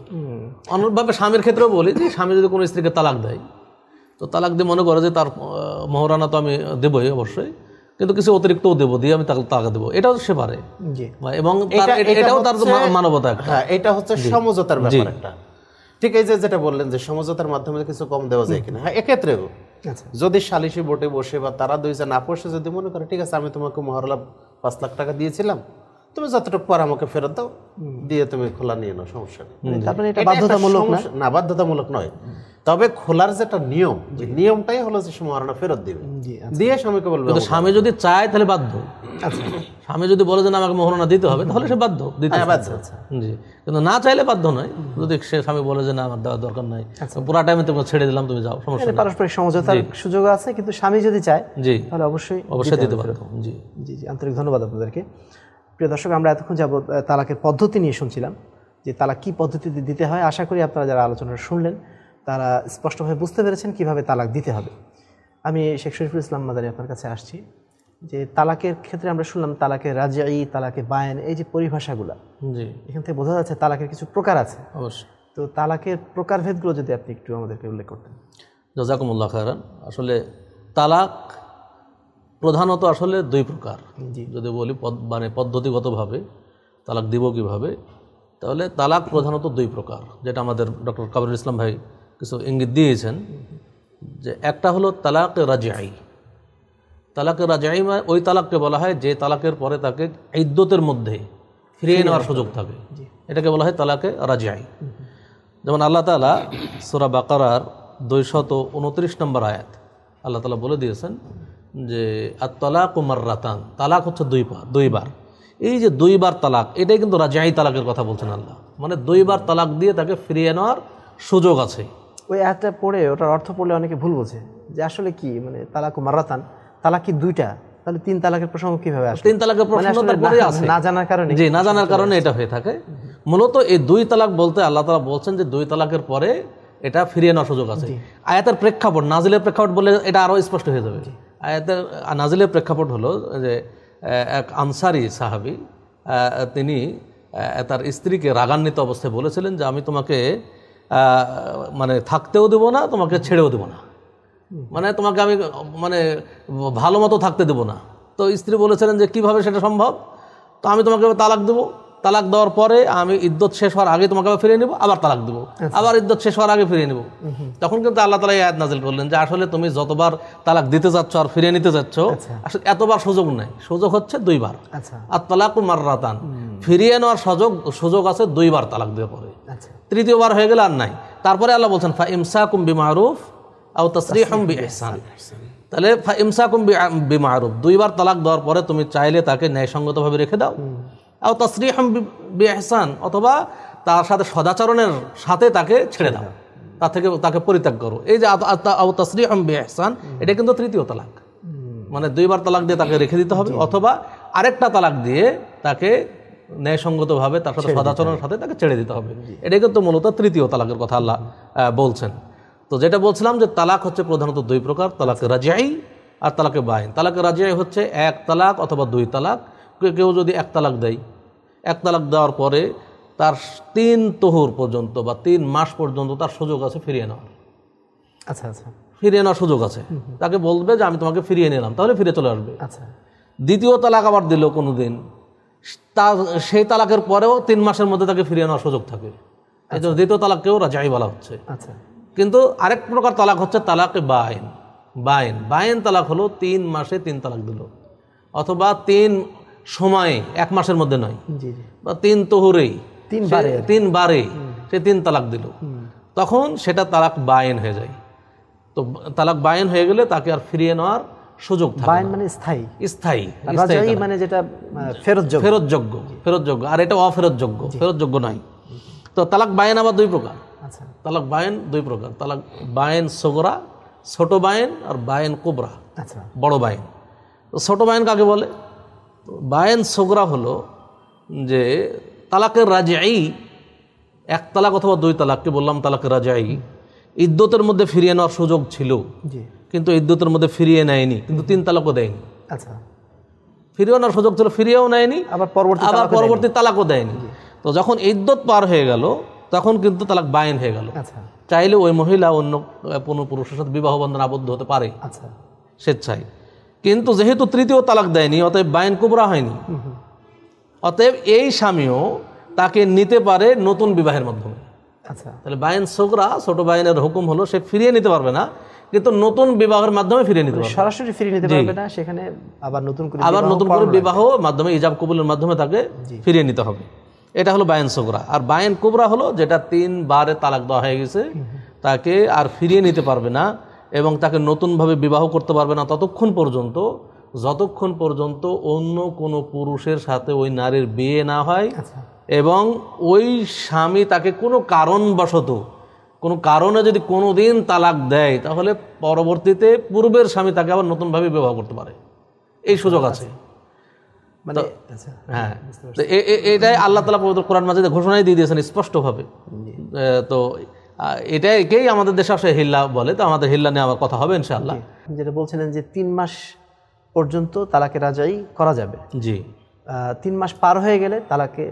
অনুরূপভাবে স্বামীর ক্ষেত্রেও বলি যে স্বামী যদি কোনো স্ত্রীকে তালাক দেয় তো তালাক দিয়ে মনে করে যে তার মহারণা তো আমি দেবই অবশ্যই কিন্তু কিছু অতিরিক্ত দেবো দিয়ে আমি তাকে তালাক দেবো এটাও সে পারে এবং এটাও তার মানবতা একটা হ্যাঁ, এটা হচ্ছে সমঝোতার ব্যাপার একটা ঠিক এই যে যেটা বললেন যে সমঝোতার মাধ্যমে কিছু কম দেওয়া যায় কিনা হ্যাঁ এক্ষেত্রেও আচ্ছা। যদি সালিশি বোটে বসে বা তারা দুইজন আপোষে যদি মনে করে ঠিক আছে আমি তোমাকে মহরলা পাঁচ লাখ টাকা দিয়েছিলাম তুমি যতটুকু পর আমাকে ফেরত দাও দিয়ে তুমি খোলা নিয়ে নাও সমস্যা নেই মানে না বাধ্যতামূলক নয় তবে খোলার যেটা নিয়ম নিয়মটাই হলো যে মহারণা ফেরত দিবে আচ্ছা। দিয়ে স্বামীকে বলবে স্বামী যদি চায় তাহলে বাধ্য আচ্ছা। স্বামী যদি বলে যে না আমাকে মহরণা দিতে হবে তাহলে সে বাধ্য দিতে হ্যাঁ, বাধ্য আচ্ছা। জি কিন্তু না চাইলে বাধ্য নয় যদি সে স্বামী বলে যে না আমার দেওয়ার দরকার নাই পুরো টাইমে তোমাকে ছেড়ে দিলাম তুমি যাও সমস্যা পারস্পরিক সমঝোতার সুযোগ আছে কিন্তু স্বামী যদি চায় জি তাহলে অবশ্যই অবশ্যই দিতে পারো জি জি জি আন্তরিক ধন্যবাদ আপনাদেরকে প্রিয় দর্শক আমরা এতক্ষণ যাব তালাকের পদ্ধতি নিয়ে শুনছিলাম যে তালাক কী পদ্ধতিতে দিতে হয় আশা করি আপনারা যারা আলোচনা শুনলেন তারা স্পষ্টভাবে বুঝতে পেরেছেন কিভাবে তালাক দিতে হবে আমি শেখ শরীফুল ইসলাম মাদানি আপনার কাছে আসছি যে তালাকের ক্ষেত্রে আমরা শুনলাম তালাকের রাজাই তালাকে বায়ান এই যে পরিভাষাগুলো জি এখান থেকে বোঝা যাচ্ছে তালাকের কিছু প্রকার আছে অবশ্যই তো তালাকের প্রকারভেদগুলো যদি আপনি একটু আমাদেরকে উল্লেখ করতেন জজাকুমুল্লাহ খারান আসলে তালাক প্রধানত আসলে দুই প্রকার যদি বলি মানে পদ্ধতিগতভাবে তালাক দিব কীভাবে তাহলে তালাক প্রধানত দুই প্রকার যেটা আমাদের ডক্টর কাবরুল ইসলাম ভাই কিছু ইঙ্গিত দিয়েছেন যে একটা হলো তালাক রাজাই তালাকের রাজাই মানে ওই তালাককে বলা হয় যে তালাকের পরে তাকে ইদ্যতের মধ্যে ফিরিয়ে নেওয়ার সুযোগ থাকে এটাকে বলা হয় তালাকে রাজাই যেমন আল্লাহ তালা সুরা বাকারার দুইশত উনত্রিশ নম্বর আয়াত আল্লাহ তালা বলে দিয়েছেন যে আর তালাক ও মার্রাতান তালাক হচ্ছে দুই দুইবার এই যে দুইবার তালাক এটাই কিন্তু রাজাহি তালাকের কথা বলছেন আল্লাহ মানে দুইবার তালাক দিয়ে তাকে ফিরিয়ে নেওয়ার সুযোগ আছে ওই একটা পড়ে ওটার অর্থ পড়লে অনেকে ভুল বোঝে যে আসলে কি মানে তালাক ও মার্রাতান তালাক কি দুইটা তাহলে তিন তালাকের প্রসঙ্গ কীভাবে আসে তিন তালাকের মানে প্রসঙ্গ আছে না জানার কারণে জি না জানার কারণে এটা হয়ে থাকে মূলত এই দুই তালাক বলতে আল্লাহ তালা বলছেন যে দুই তালাকের পরে এটা ফিরিয়ে নেওয়ার সুযোগ আছে আয়াতের প্রেক্ষাপট নাজিলের প্রেক্ষাপট বলে এটা আরও স্পষ্ট হয়ে যাবে আয়াতের নাজিলের প্রেক্ষাপট হলো যে এক আনসারি সাহাবি তিনি তার স্ত্রীকে রাগান্বিত অবস্থায় বলেছিলেন যে আমি তোমাকে মানে থাকতেও দেবো না তোমাকে ছেড়েও দেবো না মানে তোমাকে আমি মানে ভালো মতো থাকতে দেবো না তো স্ত্রী বলেছিলেন যে কিভাবে সেটা সম্ভব তো আমি তোমাকে তালাক দেবো তালাক দেওয়ার পরে আমি ইদ্যত শেষ হওয়ার আগে তোমাকে আবার ফিরিয়ে নেবো আবার তালাক দেবো আচ্ছা। আবার ইদ্যত শেষ হওয়ার আগে ফিরে নেবো তখন কিন্তু আল্লাহ তালা আয়াত নাজিল করলেন যে আসলে তুমি যতবার তালাক দিতে যাচ্ছ আর ফিরে নিতে যাচ্ছ আচ্ছা। আসলে এতবার সুযোগ নেই সুযোগ হচ্ছে দুইবার আর আচ্ছা। তালাক মাররাতান ফিরিয়ে নেওয়ার সুযোগ সুযোগ আছে দুইবার তালাক দেওয়ার পরে তৃতীয়বার হয়ে গেলে আর নাই তারপরে আল্লাহ বলছেন ফা ইমসা কুম্বি মারুফ আও তসরি হম্বি এহসান তাহলে ফা ইমসা কুম্বি বি দুইবার তালাক দেওয়ার পরে তুমি চাইলে তাকে ন্যায়সঙ্গতভাবে রেখে দাও আও তসরিহম বেহসান অথবা তার সাথে সদাচরণের সাথে তাকে ছেড়ে দাও তার থেকে তাকে পরিত্যাগ করো এই যে আও তসরিহম বেহসান এটা কিন্তু তৃতীয় তালাক মানে দুইবার তালাক দিয়ে তাকে রেখে দিতে হবে অথবা আরেকটা তালাক দিয়ে তাকে ন্যায়সঙ্গতভাবে তার সাথে সদাচরণের সাথে তাকে ছেড়ে দিতে হবে এটা কিন্তু মূলত তৃতীয় তালাকের কথা আল্লাহ বলছেন তো যেটা বলছিলাম যে তালাক হচ্ছে প্রধানত দুই প্রকার তালাকে রাজিয়াই আর তালাকে বাইন তালাকে রাজিয়াই হচ্ছে এক তালাক অথবা দুই তালাক কেউ যদি এক তালাক দেয় এক তালাক দেওয়ার পরে তার তিন তোহর পর্যন্ত বা তিন মাস পর্যন্ত তার সুযোগ আছে ফিরিয়ে নেওয়ার আচ্ছা আচ্ছা ফিরিয়ে নেওয়ার সুযোগ আছে তাকে বলবে যে আমি তোমাকে ফিরিয়ে নিলাম তাহলে ফিরে চলে আসবে আচ্ছা দ্বিতীয় তালাক আবার দিল কোনো দিন তার সেই তালাকের পরেও তিন মাসের মধ্যে তাকে ফিরিয়ে নেওয়ার সুযোগ থাকে এই জন্য আচ্ছা। দ্বিতীয় তালাককেও রাজাই বলা হচ্ছে আচ্ছা কিন্তু আরেক প্রকার তালাক হচ্ছে তালাক বাইন বাইন বাইন তালাক হলো তিন মাসে তিন তালাক দিল অথবা তিন সময়ে এক মাসের মধ্যে নয় বা তিন তোহরেই তিন বারে সে তিন তালাক দিল তখন সেটা তালাক বায়েন হয়ে যায় তো তালাক বায়েন হয়ে গেলে তাকে আর ফিরিয়ে নেওয়ার সুযোগ থাকে মানে স্থায়ী স্থায়ী মানে যেটা আর এটা অফেরতযোগ্য ফেরতযোগ্য নয় তো তালাক বায়েন আবার দুই প্রকার আচ্ছা তালাক বায়েন দুই প্রকার তালাক বায়েন সোগরা ছোট বায়েন আর বায়েন কোবরা আচ্ছা বড় বায়েন তো ছোট বায়েন কাকে বলে বায়েন সোগরা হলো যে তালাকের রাজাই এক তালাক অথবা দুই তালাককে বললাম তালাকের রাজাই ইদ্যতের মধ্যে ফিরিয়ে নেওয়ার সুযোগ ছিল কিন্তু ইদ্যতের মধ্যে ফিরিয়ে নেয়নি কিন্তু তিন তালাকও দেয়নি আচ্ছা ফিরিয়ে নেওয়ার সুযোগ ছিল ফিরিয়েও নেয়নি আবার পরবর্তী আবার পরবর্তী তালাকও দেয়নি তো যখন ইদ্যত পার হয়ে গেল তখন কিন্তু তালাক বায়েন হয়ে গেল আচ্ছা। চাইলে ওই মহিলা অন্য কোনো পুরুষের সাথে বিবাহ বন্ধন আবদ্ধ হতে পারে আচ্ছা স্বেচ্ছায় কিন্তু যেহেতু তৃতীয় তালাক দেয়নি অতএব বায়ন কুবরা হয়নি অতএব এই স্বামীও তাকে নিতে পারে নতুন বিবাহের মাধ্যমে আচ্ছা তাহলে বায়ন সোকরা ছোট বায়নের হুকুম হলো সে ফিরিয়ে নিতে পারবে না কিন্তু নতুন বিবাহের মাধ্যমে ফিরিয়ে নিতে পারবে সরাসরি ফিরিয়ে নিতে পারবে না সেখানে আবার নতুন করে আবার নতুন করে বিবাহ মাধ্যমে ইজাব কবুলের মাধ্যমে তাকে ফিরিয়ে নিতে হবে এটা হলো বায়ন সোকরা আর বায়ন কুবরা হলো যেটা তিন বারে তালাক দেওয়া হয়ে গেছে তাকে আর ফিরিয়ে নিতে পারবে না এবং তাকে নতুনভাবে বিবাহ করতে পারবে না ততক্ষণ পর্যন্ত যতক্ষণ পর্যন্ত অন্য কোনো পুরুষের সাথে ওই নারীর বিয়ে না হয় আচ্ছা। এবং ওই স্বামী তাকে কোনো কারণবশত কোনো কারণে যদি কোনো দিন তালাক দেয় তাহলে পরবর্তীতে পূর্বের স্বামী তাকে আবার নতুনভাবে বিবাহ করতে পারে এই সুযোগ আছে মানে আচ্ছা, হ্যাঁ এটাই আল্লাহ তালা কোরআন মাঝে ঘোষণাই দিয়ে দিয়েছেন স্পষ্টভাবে তো এটা একেই আমাদের দেশে আসলে হিল্লা বলে তো আমাদের হিল্লা নিয়ে আবার কথা হবে ইনশাআল্লাহ যেটা বলছিলেন যে তিন মাস পর্যন্ত তালাকে রাজাই করা যাবে জি তিন মাস পার হয়ে গেলে তালাকে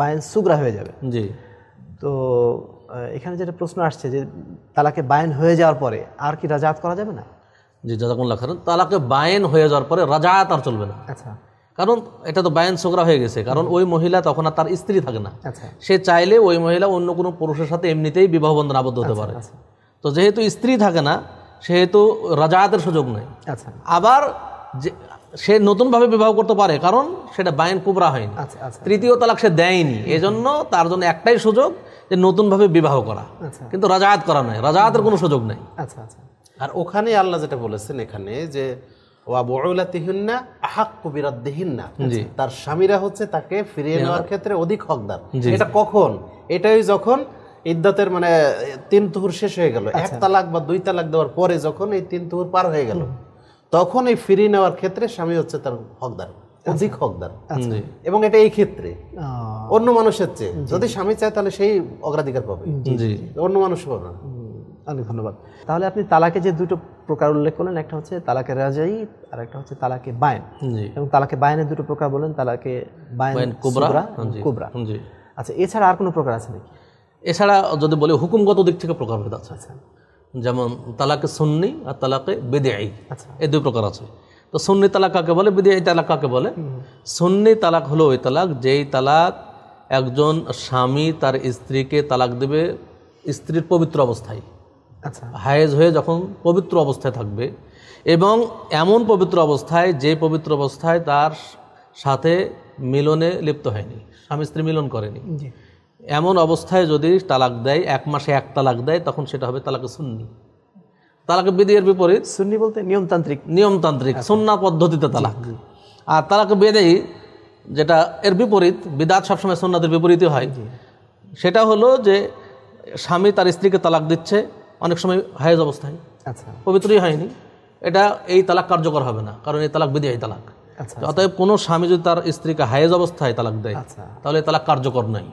বায়ন সুগ্রা হয়ে যাবে জি তো এখানে যেটা প্রশ্ন আসছে যে তালাকে বায়ন হয়ে যাওয়ার পরে আর কি রাজাত করা যাবে না জি যতক্ষণ লাখ তালাকে বায়েন হয়ে যাওয়ার পরে রাজাত আর চলবে না আচ্ছা কারণ এটা তো বায়ন ছোকরা হয়ে গেছে কারণ ওই মহিলা তখন আর তার স্ত্রী থাকে না আচ্ছা। সে চাইলে ওই মহিলা অন্য কোনো পুরুষের সাথে এমনিতেই বিবাহ বন্ধন আবদ্ধ হতে আচ্ছা, পারে আচ্ছা। তো যেহেতু স্ত্রী থাকে না সেহেতু রাজায়াতের সুযোগ নেই আবার যে সে নতুনভাবে বিবাহ করতে পারে কারণ সেটা বায়ন কুবরা হয়নি তৃতীয় তালাক সে দেয়নি এজন্য তার জন্য একটাই সুযোগ যে নতুনভাবে বিবাহ করা কিন্তু রাজায়াত করা নয় রাজায়াতের কোনো সুযোগ নেই আর ওখানে আল্লাহ যেটা বলেছেন এখানে যে তার স্বামীরা হচ্ছে তাকে ফিরিয়ে নেওয়ার ক্ষেত্রে অধিক হকদার এটা কখন এটাই যখন ইদ্দাতের মানে তিন তুহুর শেষ হয়ে গেল আচ্ছা। এক তালাক বা দুই তালাক দেওয়ার পরে যখন এই তিন তুহুর পার হয়ে গেল তখন এই ফিরিয়ে নেওয়ার ক্ষেত্রে স্বামী হচ্ছে তার হকদার আচ্ছা। অধিক হকদার আচ্ছা। এবং এটা এই ক্ষেত্রে অন্য মানুষের চেয়ে যদি স্বামী চায় তাহলে সেই অগ্রাধিকার পাবে অন্য মানুষ পাবে না অনেক ধন্যবাদ তাহলে আপনি তালাকে যে দুটো প্রকার উল্লেখ করলেন একটা হচ্ছে তালাকে রাজাই আর একটা হচ্ছে তালাকে বায়ন এবং তালাকে বায়নের দুটো প্রকার বলেন তালাকে বায়ন কুবরা কুবরা আচ্ছা এছাড়া আর কোনো প্রকার আছে নাকি এছাড়া যদি বলি হুকুমগত দিক থেকে প্রকারভেদ আছে আচ্ছা। যেমন তালাকে সন্নি আর তালাকে বেদে আচ্ছা এই দুই প্রকার আছে তো সন্নি তালাক কাকে বলে আই তালাক কাকে বলে সন্নি তালাক হলো ওই তালাক যেই তালাক একজন স্বামী তার স্ত্রীকে তালাক দেবে স্ত্রীর পবিত্র অবস্থায় আচ্ছা। হায়েজ হয়ে যখন পবিত্র অবস্থায় থাকবে এবং এমন পবিত্র অবস্থায় যে পবিত্র অবস্থায় তার সাথে মিলনে লিপ্ত হয়নি স্বামী স্ত্রী মিলন করেনি এমন অবস্থায় যদি তালাক দেয় এক মাসে এক তালাক দেয় তখন সেটা হবে তালাকে সুন্নি তালাক বিদিয়ের বিপরীত সুন্নি বলতে নিয়মতান্ত্রিক নিয়মতান্ত্রিক আচ্ছা। সুন্না পদ্ধতিতে তালাক আর তালাক বেদেই যেটা এর বিপরীত বিদাত সবসময় সুন্নাদের বিপরীতই হয় সেটা হলো যে স্বামী তার স্ত্রীকে তালাক দিচ্ছে অনেক সময় হায়েজ অবস্থায় আচ্ছা পবিত্রই হয়নি এটা এই তালাক কার্যকর হবে না কারণ এই তালাক বিধি এই তালাক আচ্ছা, আচ্ছা। অতএব কোনো স্বামী যদি তার স্ত্রীকে হায়েজ অবস্থায় তালাক দেয় আচ্ছা। তাহলে তালাক কার্যকর নয়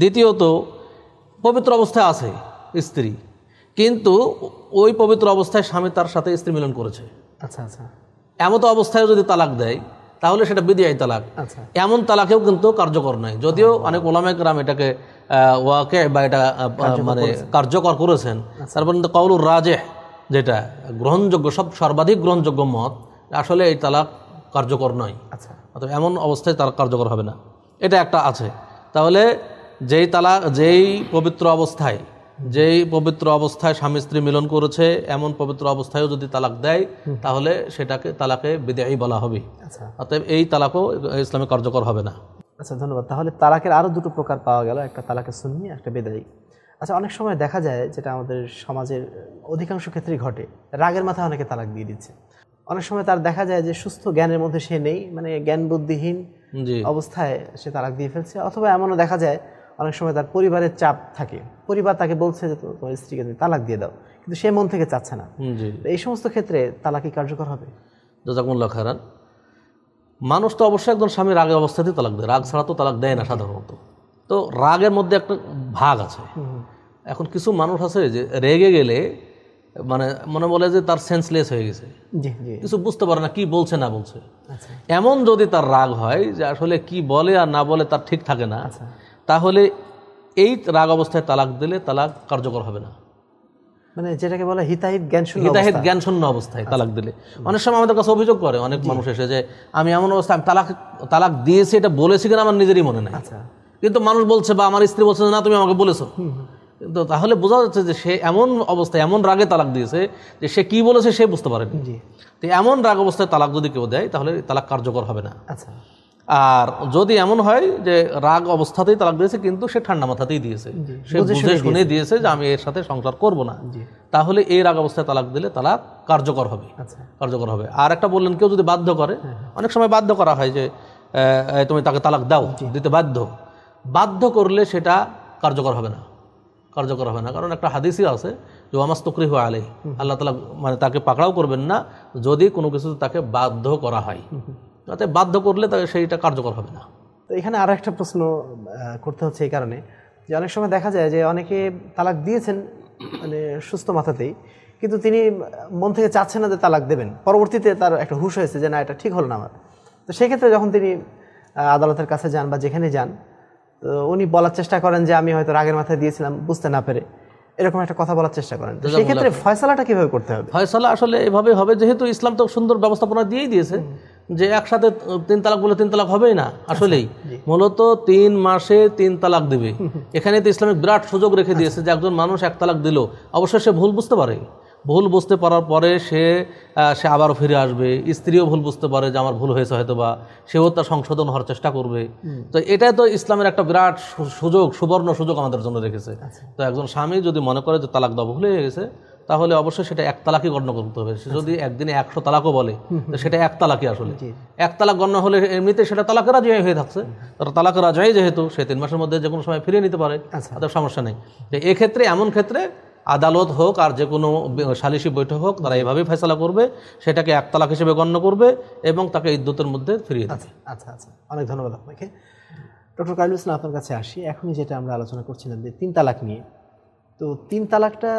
দ্বিতীয়ত পবিত্র অবস্থায় আছে স্ত্রী কিন্তু ওই পবিত্র অবস্থায় স্বামী তার সাথে স্ত্রী মিলন করেছে আচ্ছা আচ্ছা এমতো অবস্থায় যদি তালাক দেয় তাহলে সেটা বিদিয়াই তালাক আচ্ছা। এমন তালাকেও কিন্তু কার্যকর নয় যদিও অনেক ওলামায় গ্রাম এটাকে ওয়াকে বা এটা মানে কার্যকর করেছেন আচ্ছা। তারপর কিন্তু কৌলুর রাজেহ যেটা গ্রহণযোগ্য সব সর্বাধিক গ্রহণযোগ্য মত আসলে এই তালাক কার্যকর নয় আচ্ছা এমন অবস্থায় তালাক কার্যকর হবে না এটা একটা আছে তাহলে যেই তালাক যেই পবিত্র অবস্থায় যেই পবিত্র অবস্থায় স্বামী স্ত্রী মিলন করেছে এমন পবিত্র অবস্থায়ও যদি তালাক দেয় তাহলে সেটাকে তালাকে বিদায় বলা হবে আচ্ছা। অতএব এই তালাকও ইসলামে কার্যকর হবে না আচ্ছা ধন্যবাদ তাহলে তালাকের আরও দুটো প্রকার পাওয়া গেল একটা তালাকে সুন্নি একটা বেদায়ী আচ্ছা অনেক সময় দেখা যায় যেটা আমাদের সমাজের অধিকাংশ ক্ষেত্রেই ঘটে রাগের মাথায় অনেকে তালাক দিয়ে দিচ্ছে অনেক সময় তার দেখা যায় যে সুস্থ জ্ঞানের মধ্যে সে নেই মানে জ্ঞান বুদ্ধিহীন অবস্থায় সে তালাক দিয়ে ফেলছে অথবা এমনও দেখা যায় অনেক সময় তার পরিবারের চাপ থাকে পরিবার তাকে বলছে যে তোমার স্ত্রীকে তালাক দিয়ে দাও কিন্তু সে মন থেকে চাচ্ছে না এই সমস্ত ক্ষেত্রে তালাকি কার্যকর হবে জাজাকুল্লাহ খারান মানুষ তো অবশ্যই একজন স্বামী রাগের অবস্থাতেই তালাক দেয় রাগ ছাড়া তো তালাক দেয় না সাধারণত তো রাগের মধ্যে একটা ভাগ আছে এখন কিছু মানুষ আছে যে রেগে গেলে মানে মনে বলে যে তার সেন্সলেস হয়ে গেছে কিছু বুঝতে পারে না কি বলছে না বলছে আচ্ছা। এমন যদি তার রাগ হয় যে আসলে কি বলে আর না বলে তার ঠিক থাকে না আচ্ছা। তাহলে এই রাগ অবস্থায় তালাক দিলে তালাক কার্যকর হবে না মানে যেটাকে বলে হিতাহিত জ্ঞান শূন্য হিতাহিত জ্ঞান শূন্য অবস্থায় আচ্ছা। তালাক দিলে অনেক সময় আমাদের কাছে অভিযোগ করে অনেক মানুষ এসে যে আমি এমন অবস্থা আমি তালাক তালাক দিয়েছি এটা বলেছি কিনা আমার নিজেরই মনে নেই আচ্ছা। কিন্তু মানুষ বলছে বা আমার স্ত্রী বলছে না তুমি আমাকে বলেছো কিন্তু তাহলে বোঝা যাচ্ছে যে সে এমন অবস্থায় এমন রাগে তালাক দিয়েছে যে সে কি বলেছে সে বুঝতে পারেনি তো এমন রাগ অবস্থায় তালাক যদি কেউ দেয় তাহলে তালাক কার্যকর হবে না আচ্ছা আর যদি এমন হয় যে রাগ অবস্থাতেই তালাক দিয়েছে কিন্তু সে ঠান্ডা মাথাতেই দিয়েছে সে বুঝে শুনে দিয়েছে যে আমি এর সাথে সংসার করব না তাহলে এই রাগ অবস্থায় তালাক দিলে তালাক কার্যকর হবে আচ্ছা। কার্যকর হবে আর একটা বললেন কেউ যদি বাধ্য করে হ্যাঁ, হ্যাঁ। অনেক সময় বাধ্য করা হয় যে তুমি তাকে তালাক দাও দিতে বাধ্য বাধ্য করলে সেটা কার্যকর হবে না কার্যকর হবে না কারণ একটা হাদিসই আছে যে ওয়ামাস তকরিহ আলে আল্লাহ তালা মানে তাকে পাকড়াও করবেন না যদি কোনো কিছু তাকে বাধ্য করা হয় তাতে বাধ্য করলে তাকে সেইটা কার্যকর হবে না তো এখানে আরও একটা প্রশ্ন করতে হচ্ছে এই কারণে যে অনেক সময় দেখা যায় যে অনেকে তালাক দিয়েছেন মানে সুস্থ মাথাতেই কিন্তু তিনি মন থেকে চাচ্ছেন না যে তালাক দেবেন পরবর্তীতে তার একটা হুশ হয়েছে যে না এটা ঠিক হলো না আমার তো সেক্ষেত্রে যখন তিনি আদালতের কাছে যান বা যেখানে যান তো উনি বলার চেষ্টা করেন যে আমি হয়তো রাগের মাথায় দিয়েছিলাম বুঝতে না পেরে এরকম একটা কথা বলার চেষ্টা করেন সেক্ষেত্রে ফয়সালাটা কীভাবে করতে হবে ফয়সালা আসলে এভাবে হবে যেহেতু ইসলাম তো সুন্দর ব্যবস্থাপনা দিয়েই দিয়েছে যে একসাথে তিন তালাক বলে তিন তালাক হবেই না আচ্ছা, আসলেই মূলত তিন মাসে তিন তালাক দিবে এখানে তো ইসলামিক বিরাট সুযোগ রেখে আচ্ছা। দিয়েছে যে একজন মানুষ এক তালাক দিল অবশ্যই সে ভুল বুঝতে পারে ভুল বুঝতে পারার পরে সে সে আবার ফিরে আসবে স্ত্রীও ভুল বুঝতে পারে যে আমার ভুল হয়েছে হয়তো বা সেও তার সংশোধন হওয়ার চেষ্টা করবে তো এটাই তো ইসলামের একটা বিরাট সুযোগ সুবর্ণ সুযোগ আমাদের জন্য রেখেছে আচ্ছা। তো একজন স্বামী যদি মনে করে যে তালাক দেওয়া ভুলে গেছে তাহলে অবশ্যই সেটা এক তালাকই গণ্য করতে হবে সে আচ্ছা। যদি একদিনে একশো তালাকও বলে সেটা এক তালাকই আসলে এক তালাক গণ্য হলে এমনিতে সেটা তালাকের রাজাই হয়ে থাকছে তারা তালাকের রাজাই যেহেতু সে তিন মাসের মধ্যে যে কোনো সময় ফিরিয়ে নিতে পারে তাদের আচ্ছা। সমস্যা নেই এক্ষেত্রে এমন ক্ষেত্রে আদালত হোক আর যে কোনো সালিশি বৈঠক হোক তারা এভাবেই ফেসলা করবে সেটাকে এক তালাক হিসেবে গণ্য করবে এবং তাকে ইদ্যুতের মধ্যে ফিরিয়ে দেবে আচ্ছা, আচ্ছা আচ্ছা অনেক ধন্যবাদ আপনাকে ডক্টর কাইল ইসলাম আপনার কাছে আসি এখনই যেটা আমরা আলোচনা করছিলাম যে তিন তালাক নিয়ে তো তিন তালাকটা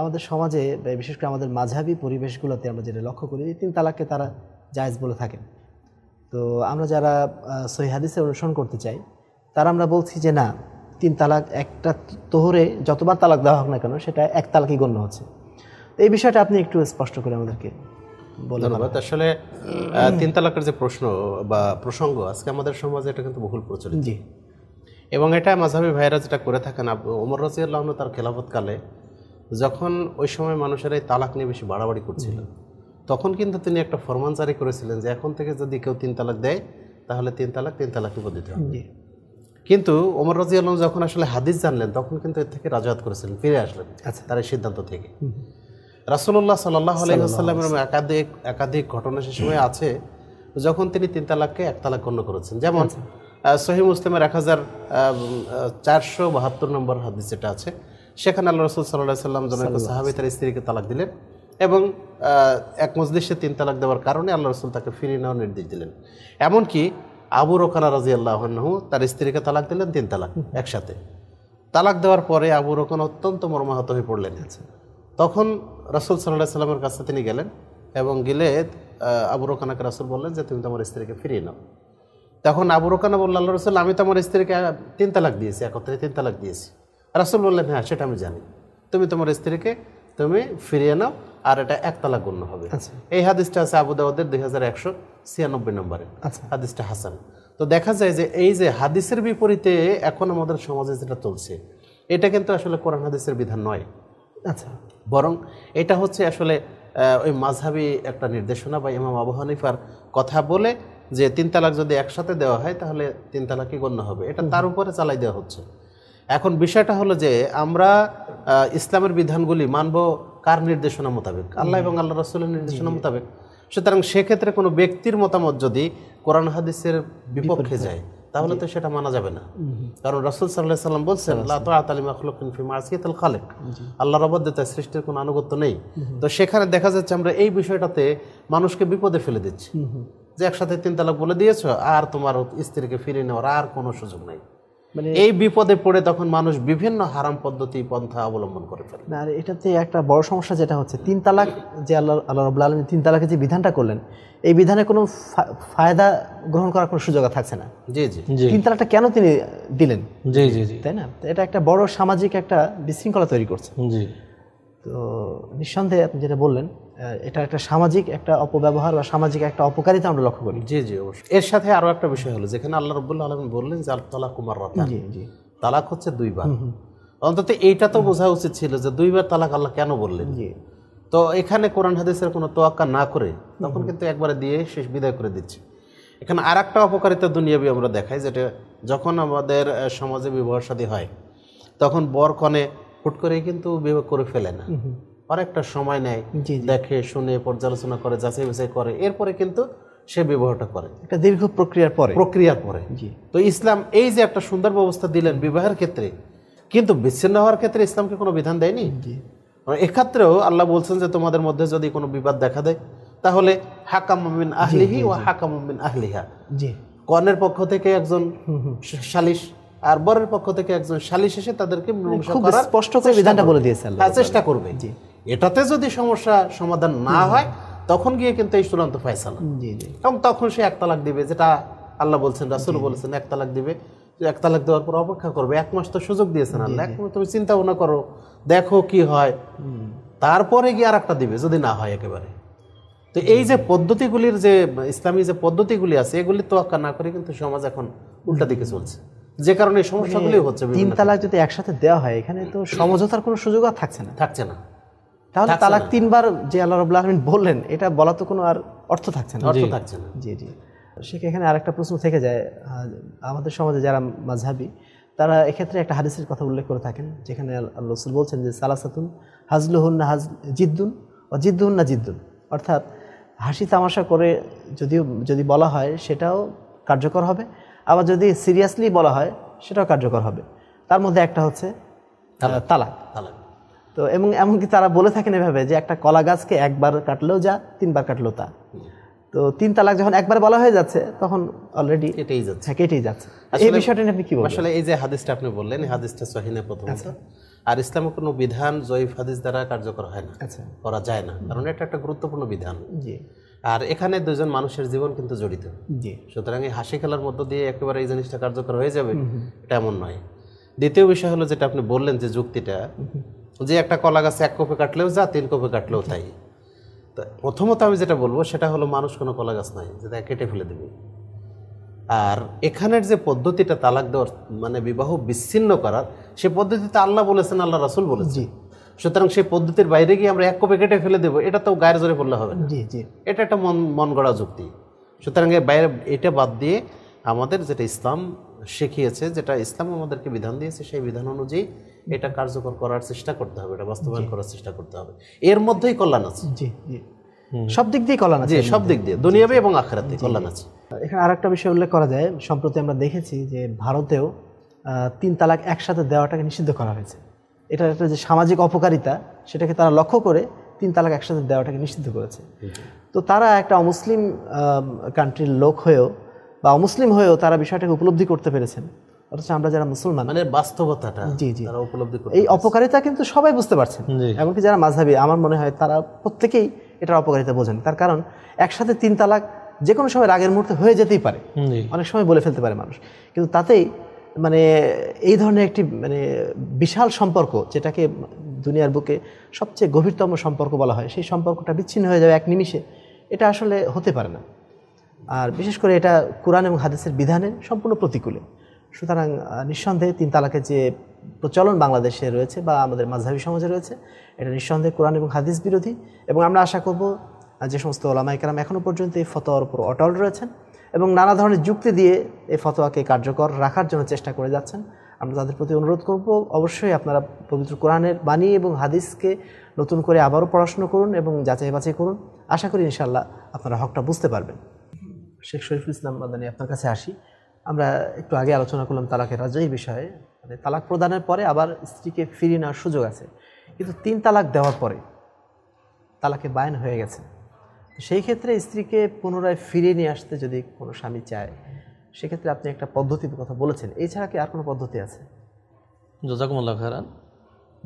আমাদের সমাজে বিশেষ করে আমাদের মাঝাবি পরিবেশগুলোতে আমরা যেটা লক্ষ্য করি তিন তালাককে তারা জায়েজ বলে থাকেন তো আমরা যারা সহিহাদিসে অনুসরণ করতে চাই তারা আমরা বলছি যে না তিন তালাক একটা তোহরে যতবার তালাক দেওয়া হোক না কেন সেটা এক তালাকই গণ্য হচ্ছে এই বিষয়টা আপনি একটু স্পষ্ট করে আমাদেরকে ধন্যবাদ আসলে তিন তালাকের যে প্রশ্ন বা প্রসঙ্গ আজকে আমাদের সমাজে এটা কিন্তু বহুল প্রচলিত জি এবং এটা মাঝাবি ভাইরা যেটা করে থাকেন ওমর রাজিয়াল্লাহন তার খেলাফতকালে যখন ওই সময় মানুষেরা এই তালাক নিয়ে বেশি বাড়াবাড়ি করছিল তখন কিন্তু তিনি একটা ফরমান জারি করেছিলেন যে এখন থেকে যদি কেউ তিন তালাক দেয় তাহলে তিন তালাক তিন তালাক দিতে হবে কিন্তু ওমর রাজি আলম যখন আসলে হাদিস জানলেন তখন কিন্তু এর থেকে রাজাত করেছিলেন ফিরে আসলেন আচ্ছা তার এই সিদ্ধান্ত থেকে রাসুল্লাহ সাল্লাহ আলহিহাস্লামের একাধিক একাধিক ঘটনা সে সময় আছে যখন তিনি তিন তালাককে এক তালাক গণ্য করেছেন যেমন আচ্ছা। সহি মুসলিমের এক হাজার চারশো বাহাত্তর নম্বর হাদিস যেটা আছে সেখানে আল্লাহ রসুল সাল্লাহ সাল্লাম জনৈক সাহাবি তার স্ত্রীকে তালাক দিলেন এবং এক মজলিশে তিন তালাক দেওয়ার কারণে আল্লাহ রসুল তাকে ফিরিয়ে নেওয়ার নির্দেশ দিলেন এমনকি আবু রোকানা রাজি আল্লাহনহু তার স্ত্রীকে তালাক দিলেন তিন তালাক একসাথে তালাক দেওয়ার পরে আবু রোকান অত্যন্ত মর্মাহত হয়ে পড়লেন তখন রসুল সাল্লাহ সাল্লামের কাছে তিনি গেলেন এবং গেলে আবু রোকানাকে রাসুল বললেন যে তুমি তোমার স্ত্রীকে ফিরিয়ে নাও তখন আবু রোকানা বলল আল্লাহ রসুল আমি তোমার আমার স্ত্রীকে তিন তালাক দিয়েছি একত্রে তিন তালাক দিয়েছি রাসুল বললেন হ্যাঁ সেটা আমি জানি তুমি তোমার স্ত্রীকে তুমি ফিরিয়ে নাও আর এটা একতলা গণ্য হবে আচ্ছা। এই হাদিসটা আছে আবুদাউদের দুই হাজার একশো ছিয়ানব্বই নম্বরে আচ্ছা। হাদিসটা হাসান তো দেখা যায় যে এই যে হাদিসের বিপরীতে এখন আমাদের সমাজে যেটা চলছে এটা কিন্তু আসলে কোরআন হাদিসের বিধান নয় আচ্ছা বরং এটা হচ্ছে আসলে ওই মাঝহাবি একটা নির্দেশনা বা ইমাম আবু হানিফার কথা বলে যে তিন তালাক যদি একসাথে দেওয়া হয় তাহলে তিন তালাকই গণ্য হবে এটা তার উপরে চালাই দেওয়া হচ্ছে এখন বিষয়টা হলো যে আমরা ইসলামের বিধানগুলি মানব কার নির্দেশনা মোতাবেক আল্লাহ এবং আল্লাহ রসুলের নির্দেশনা মোতাবেক সুতরাং সেক্ষেত্রে কোনো ব্যক্তির মতামত যদি কোরআন হাদিসের বিপক্ষে যায় তাহলে তো সেটা মানা যাবে না কারণ রসুল সাল্লাহ সাল্লাম বলছেন আল্লাহ খালেক আল্লাহ রবদ্দতায় সৃষ্টির কোনো আনুগত্য নেই তো সেখানে দেখা যাচ্ছে আমরা এই বিষয়টাতে মানুষকে বিপদে ফেলে দিচ্ছি যে একসাথে তিন তালাক বলে দিয়েছ আর তোমার স্ত্রীকে ফিরিয়ে নেওয়ার আর কোনো সুযোগ নেই মানে এই বিপদে পড়ে তখন মানুষ বিভিন্ন হারাম পদ্ধতি পন্থা অবলম্বন করে ফেলে না এটাতে একটা বড় সমস্যা যেটা হচ্ছে তিন তালাক যে আল্লাহ আল্লাহ রবুল্লা আলমী তিন তালাকের যে বিধানটা করলেন এই বিধানে কোনো ফায়দা গ্রহণ করার কোনো সুযোগ থাকছে না জি জি তিন তালাকটা কেন তিনি দিলেন জি জি জি তাই না এটা একটা বড় সামাজিক একটা বিশৃঙ্খলা তৈরি করছে জি তো নিঃসন্দেহে আপনি যেটা বললেন এটা একটা সামাজিক একটা অপব্যবহার বা সামাজিক একটা অপকারিতা আমরা লক্ষ্য করি জি জি অবশ্যই এর সাথে আরও একটা বিষয় হলো যেখানে আল্লাহ রবুল্লা আলম বললেন যে আল্লাহ কুমার জি জি তালাক হচ্ছে দুইবার অন্তত এইটা তো বোঝা উচিত ছিল যে দুইবার তালাক আল্লাহ কেন বললেন জি তো এখানে কোরআন হাদিসের কোনো তোয়াক্কা না করে তখন কিন্তু একবারে দিয়ে শেষ বিদায় করে দিচ্ছে এখানে আর একটা অপকারিতা দুনিয়াবি আমরা দেখাই যেটা যখন আমাদের সমাজে বিবাহ সাদী হয় তখন বর কনে হুট করেই কিন্তু বিবাহ করে ফেলে না অনেকটা সময় নেয় দেখে শুনে পর্যালোচনা করে যাচাই বাছাই করে এরপরে কিন্তু সে বিবাহটা করে একটা দীর্ঘ প্রক্রিয়ার পরে প্রক্রিয়ার পরে তো ইসলাম এই যে একটা সুন্দর ব্যবস্থা দিলেন বিবাহের ক্ষেত্রে কিন্তু বিচ্ছিন্ন হওয়ার ক্ষেত্রে ইসলামকে কোনো বিধান দেয়নি মানে এক্ষেত্রেও আল্লাহ বলছেন যে তোমাদের মধ্যে যদি কোনো বিবাদ দেখা দেয় তাহলে হাকামিন আহলিহি ও হাকামিন আহলিহা জি কনের পক্ষ থেকে একজন সালিস আর বরের পক্ষ থেকে একজন সালিস এসে তাদেরকে মানে খুব স্পষ্ট করে বিধানটা বলে দিয়েছে হ্যাঁ, চেষ্টা করবে জি এটাতে যদি সমস্যা সমাধান না হয় তখন গিয়ে কিন্তু এই চূড়ান্ত ফয়সালা এবং তখন সে এক তালাক দিবে যেটা আল্লাহ বলছেন রাসুল বলেছেন এক তালাক দিবে এক তালাক দেওয়ার পর অপেক্ষা করবে এক মাস তো সুযোগ দিয়েছেন আল্লাহ এক মাস তুমি চিন্তা ভাবনা করো দেখো কি হয় তারপরে গিয়ে আর একটা দিবে যদি না হয় একেবারে তো এই যে পদ্ধতিগুলির যে ইসলামী যে পদ্ধতিগুলি আছে এগুলি তোয়াক্কা না করে কিন্তু সমাজ এখন উল্টা দিকে চলছে যে কারণে এই সমস্যাগুলি মানে হচ্ছে তিন তালাক যদি একসাথে দেওয়া হয় এখানে তো সমঝোতার কোনো সুযোগ আর থাকছে না থাকছে না তাহলে তালাক তিনবার যে আল্লাহ রবুল্লা আলমিন বললেন এটা বলা তো কোনো আর অর্থ থাকছে না অর্থ থাকছে না জি জি সেখানে এখানে আরেকটা প্রশ্ন থেকে যায় আমাদের সমাজে যারা মাঝহাবি তারা এক্ষেত্রে একটা হাদিসের কথা উল্লেখ করে থাকেন যেখানে রসুল বলছেন যে সালাসাতুন হাজলুহুন না হাজ জিদ্দুন ও জিদ্দুন না জিদ্দুন অর্থাৎ হাসি তামাশা করে যদিও যদি বলা হয় সেটাও কার্যকর হবে আবার যদি সিরিয়াসলি বলা হয় সেটাও কার্যকর হবে তার মধ্যে একটা হচ্ছে তালাক তালাক তো এবং এমনকি তারা বলে থাকেন এভাবে যে একটা কলা গাছকে একবার কাটলেও যা তিনবার কাটলেও তা তো তিন তালাক যখন একবার বলা হয়ে যাচ্ছে তখন অলরেডি কেটেই যাচ্ছে হ্যাঁ, কেটেই যাচ্ছে এই বিষয়টা আপনি কি বলেন আসলে এই যে হাদিসটা আপনি বললেন এই হাদিসটা সহিনে প্রথম আচ্ছা। আর ইসলামের কোনো বিধান জয়ীফ হাদিস দ্বারা কার্যকর হয় না আচ্ছা। করা যায় না কারণ এটা একটা গুরুত্বপূর্ণ বিধান জি আর এখানে দুজন মানুষের জীবন কিন্তু জড়িত জি সুতরাং এই হাসি খেলার মধ্য দিয়ে একেবারে এই জিনিসটা কার্যকর হয়ে যাবে এটা এমন নয় দ্বিতীয় বিষয় হলো যেটা আপনি বললেন যে যুক্তিটা যে একটা কলা গাছ এক কোপে কাটলেও যা তিন কোপে কাটলেও তাই তো প্রথমত আমি যেটা বলবো সেটা হলো মানুষ কোনো কলা গাছ নাই যেটা কেটে ফেলে দেবে আর এখানের যে পদ্ধতিটা তালাক দেওয়ার মানে বিবাহ বিচ্ছিন্ন করার সে পদ্ধতিতে আল্লাহ বলেছেন আল্লাহ রাসুল বলেছি সুতরাং সেই পদ্ধতির বাইরে গিয়ে আমরা এক কোপে কেটে ফেলে দেবো এটা তো গায়ের জোরে করলে হবে জি এটা একটা মন মন গড়া যুক্তি সুতরাং বাইরে এটা বাদ দিয়ে আমাদের যেটা ইসলাম শিখিয়েছে যেটা ইসলাম আমাদেরকে বিধান দিয়েছে সেই বিধান অনুযায়ী এটা কার্যকর করার চেষ্টা করতে হবে এটা বাস্তবায়ন করার চেষ্টা করতে হবে এর মধ্যেই কল্যাণ আছে জি জি সব দিক দিয়ে কল্যাণ আছে সব দিক দিয়ে দুনিয়াবে এবং আখেরাতে কল্যাণ আছে এখানে আর একটা বিষয় উল্লেখ করা যায় সম্প্রতি আমরা দেখেছি যে ভারতেও তিন তালাক একসাথে দেওয়াটাকে নিষিদ্ধ করা হয়েছে এটা একটা যে সামাজিক অপকারিতা সেটাকে তারা লক্ষ্য করে তিন তালাক একসাথে দেওয়াটাকে নিষিদ্ধ করেছে তো তারা একটা অমুসলিম কান্ট্রির লোক হয়েও বা অমুসলিম হয়েও তারা বিষয়টাকে উপলব্ধি করতে পেরেছেন অথচ আমরা যারা মুসলমান মানে বাস্তবতাটা জি জি উপলব্ধি এই অপকারিতা কিন্তু সবাই বুঝতে পারছেন এমনকি যারা মাঝাবি আমার মনে হয় তারা প্রত্যেকেই এটার অপকারিতা বোঝেন তার কারণ একসাথে তিন তালাক যে কোনো সময় রাগের মুহূর্তে হয়ে যেতেই পারে অনেক সময় বলে ফেলতে পারে মানুষ কিন্তু তাতেই মানে এই ধরনের একটি মানে বিশাল সম্পর্ক যেটাকে দুনিয়ার বুকে সবচেয়ে গভীরতম সম্পর্ক বলা হয় সেই সম্পর্কটা বিচ্ছিন্ন হয়ে যাবে এক নিমিষে এটা আসলে হতে পারে না আর বিশেষ করে এটা কোরআন এবং হাদিসের বিধানে সম্পূর্ণ প্রতিকূলে সুতরাং নিঃসন্দেহে তিন তালাকের যে প্রচলন বাংলাদেশে রয়েছে বা আমাদের মাঝহাবি সমাজে রয়েছে এটা নিঃসন্দেহে কোরআন এবং হাদিস বিরোধী এবং আমরা আশা করব যে সমস্ত ওলামাইকারাম এখনও পর্যন্ত এই ফতোয়ার উপর অটল রয়েছেন এবং নানা ধরনের যুক্তি দিয়ে এই ফতোয়াকে কার্যকর রাখার জন্য চেষ্টা করে যাচ্ছেন আমরা তাদের প্রতি অনুরোধ করব অবশ্যই আপনারা পবিত্র কোরআনের বাণী এবং হাদিসকে নতুন করে আবারও পড়াশুনো করুন এবং যাচাই বাছাই করুন আশা করি ইনশাল্লাহ আপনারা হকটা বুঝতে পারবেন শেখ শরীফুল ইসলাম মাদানী আপনার কাছে আসি আমরা একটু আগে আলোচনা করলাম তালাকের রাজাই বিষয়ে মানে তালাক প্রদানের পরে আবার স্ত্রীকে ফিরিয়ে নেওয়ার সুযোগ আছে কিন্তু তিন তালাক দেওয়ার পরে তালাকে বায়ন হয়ে গেছে সেই ক্ষেত্রে স্ত্রীকে পুনরায় ফিরিয়ে নিয়ে আসতে যদি কোনো স্বামী চায় সেক্ষেত্রে আপনি একটা পদ্ধতির কথা বলেছেন এছাড়া কি আর কোনো পদ্ধতি আছে জোজাকুমুল্লাহ খারান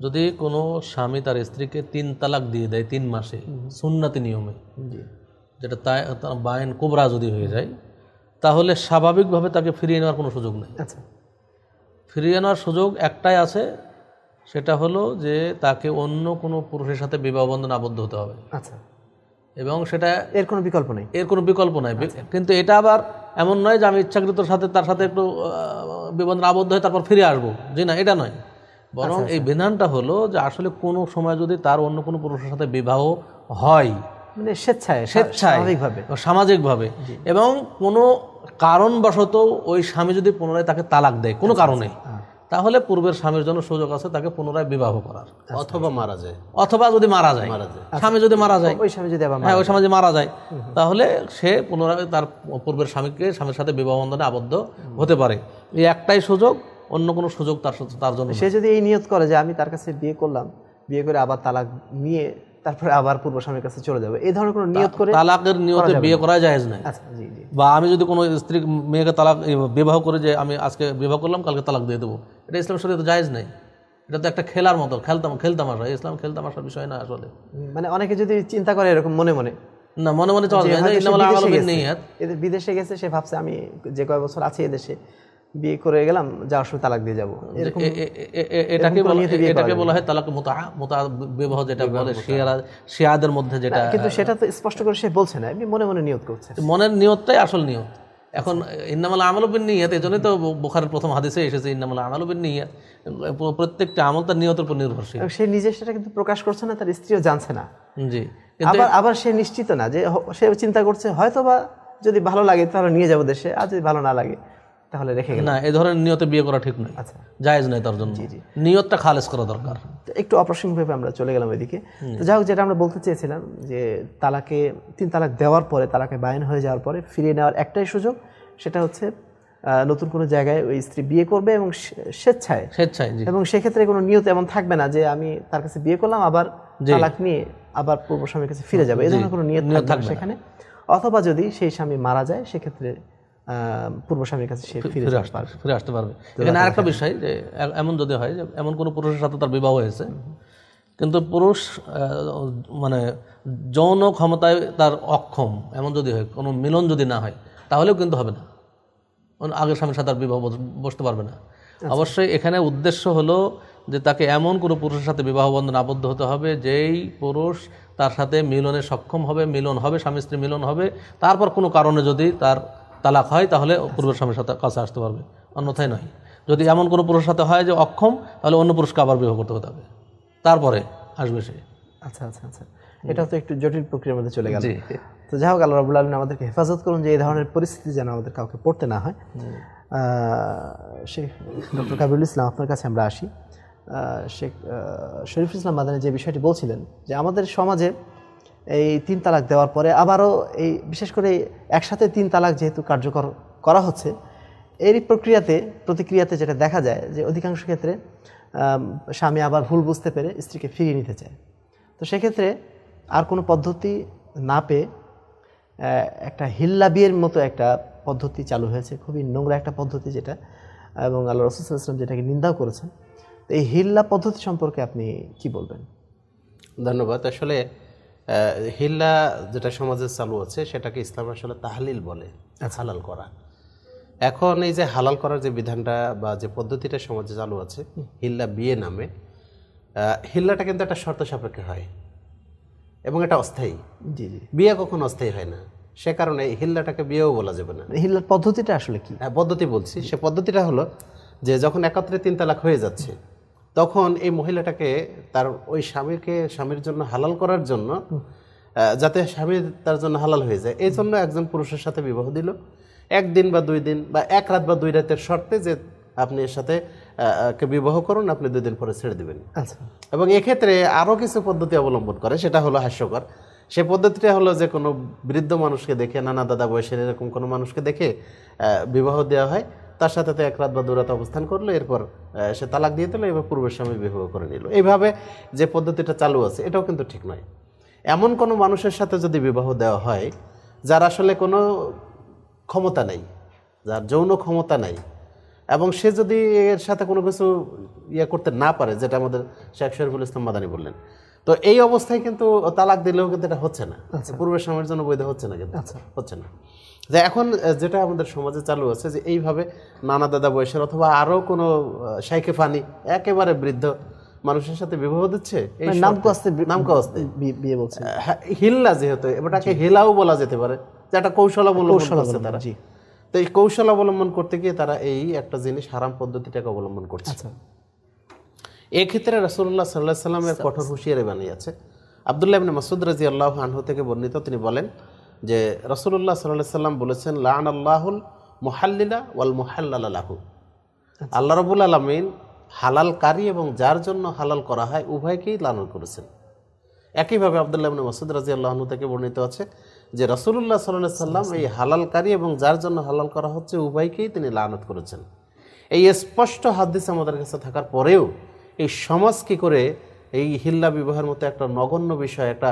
যদি কোনো স্বামী তার স্ত্রীকে তিন তালাক দিয়ে দেয় তিন মাসে সুন্নাতি নিয়মে যেটা তাই বায়ন কোবরা যদি হয়ে যায় তাহলে স্বাভাবিকভাবে তাকে ফিরিয়ে নেওয়ার কোনো সুযোগ নেই আচ্ছা ফিরিয়ে নেওয়ার সুযোগ একটাই আছে সেটা হলো যে তাকে অন্য কোনো পুরুষের সাথে বিবাহ বন্ধন আবদ্ধ হতে হবে আচ্ছা এবং সেটা এর কোনো বিকল্প নেই এর কোনো বিকল্প নাই আচ্ছা। কিন্তু এটা আবার এমন নয় যে আমি ইচ্ছাকৃতর সাথে তার সাথে একটু বিবন্ধন আবদ্ধ হয়ে তারপর ফিরে আসবো যে না এটা নয় বরং আচ্ছা, আচ্ছা। এই বিধানটা হলো যে আসলে কোনো সময় যদি তার অন্য কোনো পুরুষের সাথে বিবাহ হয় মানে স্বেচ্ছায় স্বেচ্ছায় সামাজিকভাবে এবং কোনো কারণবশত ওই স্বামী যদি পুনরায় তাকে তালাক দেয় কোনো আচ্ছা, কারণে আচ্ছা, হ্যাঁ। তাহলে পূর্বের স্বামীর জন্য সুযোগ আছে তাকে পুনরায় বিবাহ করার আচ্ছা, অথবা মারা যায় অথবা যদি মারা যায় স্বামী যদি মারা যায় ওই স্বামী যদি হ্যাঁ ওই স্বামী যদি মারা যায় তাহলে সে পুনরায় তার পূর্বের স্বামীকে স্বামীর সাথে বিবাহ বন্ধনে আবদ্ধ হতে পারে এই একটাই সুযোগ অন্য কোনো সুযোগ তার তার জন্য সে যদি এই নিয়ত করে যে আমি তার কাছে বিয়ে করলাম বিয়ে করে আবার তালাক নিয়ে তারপরে আবার পূর্ব স্বামীর কাছে চলে যাবে এই ধরনের কোনো নিয়ত করে তালাকের নিয়তে বিয়ে করা যায় না আচ্ছা, বা আমি যদি কোনো স্ত্রী মেয়েকে তালাক বিবাহ করে যে আমি আজকে বিবাহ করলাম কালকে তালাক দিয়ে দেবো এটা ইসলাম শরীর তো জায়েজ নাই এটা তো একটা খেলার মতো খেলতাম খেলতাম আসা ইসলাম খেলতাম আসার বিষয় না আসলে মানে অনেকে যদি চিন্তা করে এরকম মনে মনে না মনে মনে চলে বিদেশে গেছে সে ভাবছে আমি যে কয় বছর আছি এদেশে বিয়ে করে গেলাম যাওয়ার সময় তালাক দিয়ে যাবো এটাকে বলা হয় তালাক মোতা মোতা বিবাহ যেটা বলে শিয়ারা শিয়াদের মধ্যে যেটা কিন্তু সেটা তো স্পষ্ট করে সে বলছে না এমনি মনে মনে নিয়ত করছে মনের নিয়তটাই আসল নিয়ত এখন ইন্নামাল আমলবিন নিয়ত এই জন্যই তো বোখারের প্রথম হাদিসে এসেছে ইন্নামাল আমলবিন নিয়ত প্রত্যেকটা আমল তার নিয়তের উপর নির্ভরশীল সে নিজে সেটা কিন্তু প্রকাশ করছে না তার স্ত্রীও জানছে না জি আবার আবার সে নিশ্চিত না যে সে চিন্তা করছে হয়তো বা যদি ভালো লাগে তাহলে নিয়ে যাবো দেশে আর যদি ভালো না লাগে তাহলে রেখে না এই ধরনের নিয়তে বিয়ে করা ঠিক নয় আচ্ছা নয় তার জন্য নিয়তটা খালেজ করা দরকার একটু অপ্রাসঙ্গিকভাবে আমরা চলে গেলাম তো যাই হোক যেটা আমরা বলতে চেয়েছিলাম যে তালাকে তিন তালাক দেওয়ার পরে তালাকে বায়ন হয়ে যাওয়ার পরে ফিরিয়ে নেওয়ার একটাই সুযোগ সেটা হচ্ছে নতুন কোনো জায়গায় ওই স্ত্রী বিয়ে করবে এবং স্বেচ্ছায় স্বেচ্ছায় এবং সেক্ষেত্রে কোনো নিয়ত এমন থাকবে না যে আমি তার কাছে বিয়ে করলাম আবার তালাক নিয়ে আবার পূর্ব স্বামীর কাছে ফিরে যাবে এই ধরনের কোনো নিয়ত থাকবে সেখানে অথবা যদি সেই স্বামী মারা যায় সেক্ষেত্রে পূর্ব স্বামীর কাছে সে ফিরে আসতে পারবে ফিরে আসতে পারবে এখানে আরেকটা বিষয় যে এমন যদি হয় যে এমন কোনো পুরুষের সাথে তার বিবাহ হয়েছে কিন্তু পুরুষ মানে যৌন ক্ষমতায় তার অক্ষম এমন যদি হয় কোনো মিলন যদি না হয় তাহলেও কিন্তু হবে না আগের স্বামীর সাথে তার বিবাহ বসতে পারবে না আচ্ছা। অবশ্যই এখানে উদ্দেশ্য হলো যে তাকে এমন কোনো পুরুষের সাথে বিবাহ বন্ধন আবদ্ধ হতে হবে যেই পুরুষ তার সাথে মিলনে সক্ষম হবে মিলন হবে স্বামী স্ত্রী মিলন হবে তারপর কোনো কারণে যদি তার তালাক হয় তাহলে পূর্বের স্বামীর সাথে কাছে আসতে পারবে অন্যথায় নয় যদি এমন কোনো পুরুষের সাথে হয় যে অক্ষম তাহলে অন্য পুরুষকে আবার বিবাহ করতে হবে তারপরে আসবে সে আচ্ছা আচ্ছা আচ্ছা এটা তো একটু জটিল প্রক্রিয়ার মধ্যে চলে গেল তো যাই হোক আল্লাহ রবুল্লা আমাদেরকে হেফাজত করুন যে এই ধরনের পরিস্থিতি যেন আমাদের কাউকে পড়তে না হয় শেখ ডক্টর কাবিরুল ইসলাম আপনার কাছে আমরা আসি শেখ শরীফুল ইসলাম মাদানি যে বিষয়টি বলছিলেন যে আমাদের সমাজে এই তিন তালাক দেওয়ার পরে আবারও এই বিশেষ করে একসাথে তিন তালাক যেহেতু কার্যকর করা হচ্ছে এরই প্রক্রিয়াতে প্রতিক্রিয়াতে যেটা দেখা যায় যে অধিকাংশ ক্ষেত্রে স্বামী আবার ভুল বুঝতে পেরে স্ত্রীকে ফিরিয়ে নিতে চায় তো সেক্ষেত্রে আর কোনো পদ্ধতি না পেয়ে একটা হিল্লা বিয়ের মতো একটা পদ্ধতি চালু হয়েছে খুবই নোংরা একটা পদ্ধতি যেটা এবং আল্লাহ রসুলাম যেটাকে নিন্দাও করেছেন তো এই হিল্লা পদ্ধতি সম্পর্কে আপনি কি বলবেন ধন্যবাদ আসলে হিল্লা যেটা সমাজে চালু আছে সেটাকে ইসলাম আসলে তাহলিল বলে আচ্ছা। হালাল করা এখন এই যে হালাল করার যে বিধানটা বা যে পদ্ধতিটা সমাজে চালু আছে হিল্লা বিয়ে নামে হিল্লাটা কিন্তু একটা শর্ত সাপেক্ষে হয় এবং এটা অস্থায়ী জি জি বিয়ে কখনো অস্থায়ী হয় না সে কারণে হিল্লাটাকে বিয়েও বলা যাবে না মানে হিল্লার পদ্ধতিটা আসলে কি হ্যাঁ পদ্ধতি বলছি সে পদ্ধতিটা হলো যে যখন একত্রে তিন তালাক হয়ে যাচ্ছে তখন এই মহিলাটাকে তার ওই স্বামীকে স্বামীর জন্য হালাল করার জন্য যাতে স্বামী তার জন্য হালাল হয়ে যায় এই জন্য একজন পুরুষের সাথে বিবাহ দিল একদিন বা দুই দিন বা এক রাত বা দুই রাতের শর্তে যে আপনি এর সাথে বিবাহ করুন আপনি দুই দিন পরে ছেড়ে দেবেন আচ্ছা। এবং এক্ষেত্রে আরও কিছু পদ্ধতি অবলম্বন করে সেটা হলো হাস্যকর সে পদ্ধতিটা হলো যে কোনো বৃদ্ধ মানুষকে দেখে নানা দাদা বয়সের এরকম কোনো মানুষকে দেখে বিবাহ দেওয়া হয় তার সাথে তো এক রাত বা দুরাত অবস্থান করলো এরপর সে তালাক দিয়ে দিল এবার পূর্বের স্বামী বিবাহ করে নিল এইভাবে যে পদ্ধতিটা চালু আছে এটাও কিন্তু ঠিক নয় এমন কোনো মানুষের সাথে যদি বিবাহ দেওয়া হয় যার আসলে কোনো ক্ষমতা নেই যার যৌন ক্ষমতা নেই এবং সে যদি এর সাথে কোনো কিছু ইয়ে করতে না পারে যেটা আমাদের শেখ শরীফুল ইসলাম মাদানি বললেন তো এই অবস্থায় কিন্তু তালাক দিলেও কিন্তু এটা হচ্ছে না আচ্ছা। পূর্বের স্বামীর জন্য বৈধ হচ্ছে না কিন্তু আচ্ছা। হচ্ছে না যে এখন যেটা আমাদের সমাজে চালু আছে যে এইভাবে নানা দাদা বয়সের অথবা আরও কোনো সাইকে ফানি একেবারে বৃদ্ধ মানুষের সাথে বিবাহ দিচ্ছে মানে বিয়ে বলছে হ্যাঁ, হিল্লা যেহেতু এবারটাকে হিলাও বলা যেতে পারে যে একটা কৌশল অবলম্বন আছে তারা তো এই কৌশল অবলম্বন করতে গিয়ে তারা এই একটা জিনিস হারাম পদ্ধতিটাকে অবলম্বন করছে আচ্ছা। এক্ষেত্রে রাসুল্লাহ সাল্লাহ সাল্লামের আচ্ছা। কঠোর হুঁশিয়ারি বানিয়েছে আবদুল্লাহ মাসুদ রাজি আল্লাহ আনহু থেকে বর্ণিত তিনি বলেন যে রসুল্লাহ সাল্লাহ সাল্লাম বলেছেন লান আল্লাহুল মোহাল্লিলা ওয়াল মোহাল্লাহু আচ্ছা। আল্লাহ রবুল আলমিন হালালকারী এবং যার জন্য হালাল করা হয় উভয়কেই লালন করেছেন একইভাবে আবদুল্লাহ মসুদ রাজি আল্লাহনু থেকে বর্ণিত আছে যে রসুল্লাহ সাল্লাহ সাল্লাম এই হালালকারী এবং যার জন্য হালাল করা হচ্ছে উভয়কেই তিনি লানত করেছেন এই স্পষ্ট হাদিস আমাদের কাছে থাকার পরেও এই সমাজ কী করে এই হিল্লা বিবাহের মতো একটা নগণ্য বিষয় একটা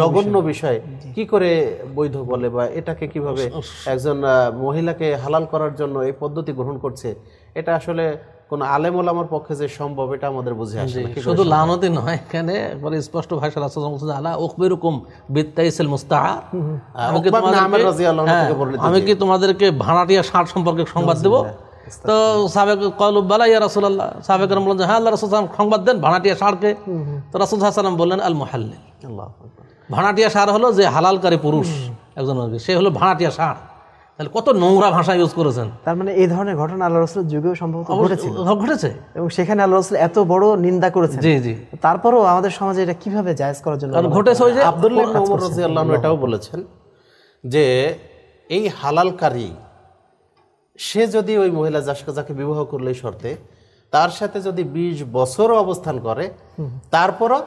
জঘন্য বিষয় কি করে বৈধ বলে বা এটাকে কিভাবে একজন মহিলাকে হালাল করার জন্য এই পদ্ধতি গ্রহণ করছে এটা আসলে কোন আলেম আলামার পক্ষে যে সম্ভব এটা আমাদের বুঝে আসে শুধু লানতে নয় এখানে বলে স্পষ্ট ভাষা রাসূল সাল্লাল্লাহু আলা উখবিরুকুম বিতাইসিল মুস্তাআর আমি হ্যাঁ, কি তোমাদেরকে ভাড়াটিয়া ষাট সম্পর্কে সংবাদ দেব তো সাবেক কলুব বালা ইয়া রাসুল্লাহ সাবেক বলেন হ্যাঁ আল্লাহ রসুল সালাম সংবাদ দেন ভাড়াটিয়া সারকে তো রাসুল সাল্লাম বললেন আল মোহাল্লিল ভাড়াটিয়া সার হলো যে হালালকারী পুরুষ একজন সে হলো ভাড়াটিয়া সার তাহলে কত নোংরা ভাষা ইউজ করেছেন তার মানে এই ধরনের ঘটনা আল্লাহ রসুলের যুগেও সম্ভব ঘটেছে ঘটেছে এবং সেখানে আল্লাহ রসুল এত বড় নিন্দা করেছে জি জি তারপরেও আমাদের সমাজে এটা কিভাবে জায়জ করার জন্য ঘটেছে ওই যে আব্দুল্লাহ এটাও বলেছেন যে এই হালালকারী সে যদি ওই মহিলা যাকে বিবাহ করলেই শর্তে তার সাথে যদি বিশ বছরও অবস্থান করে তারপরও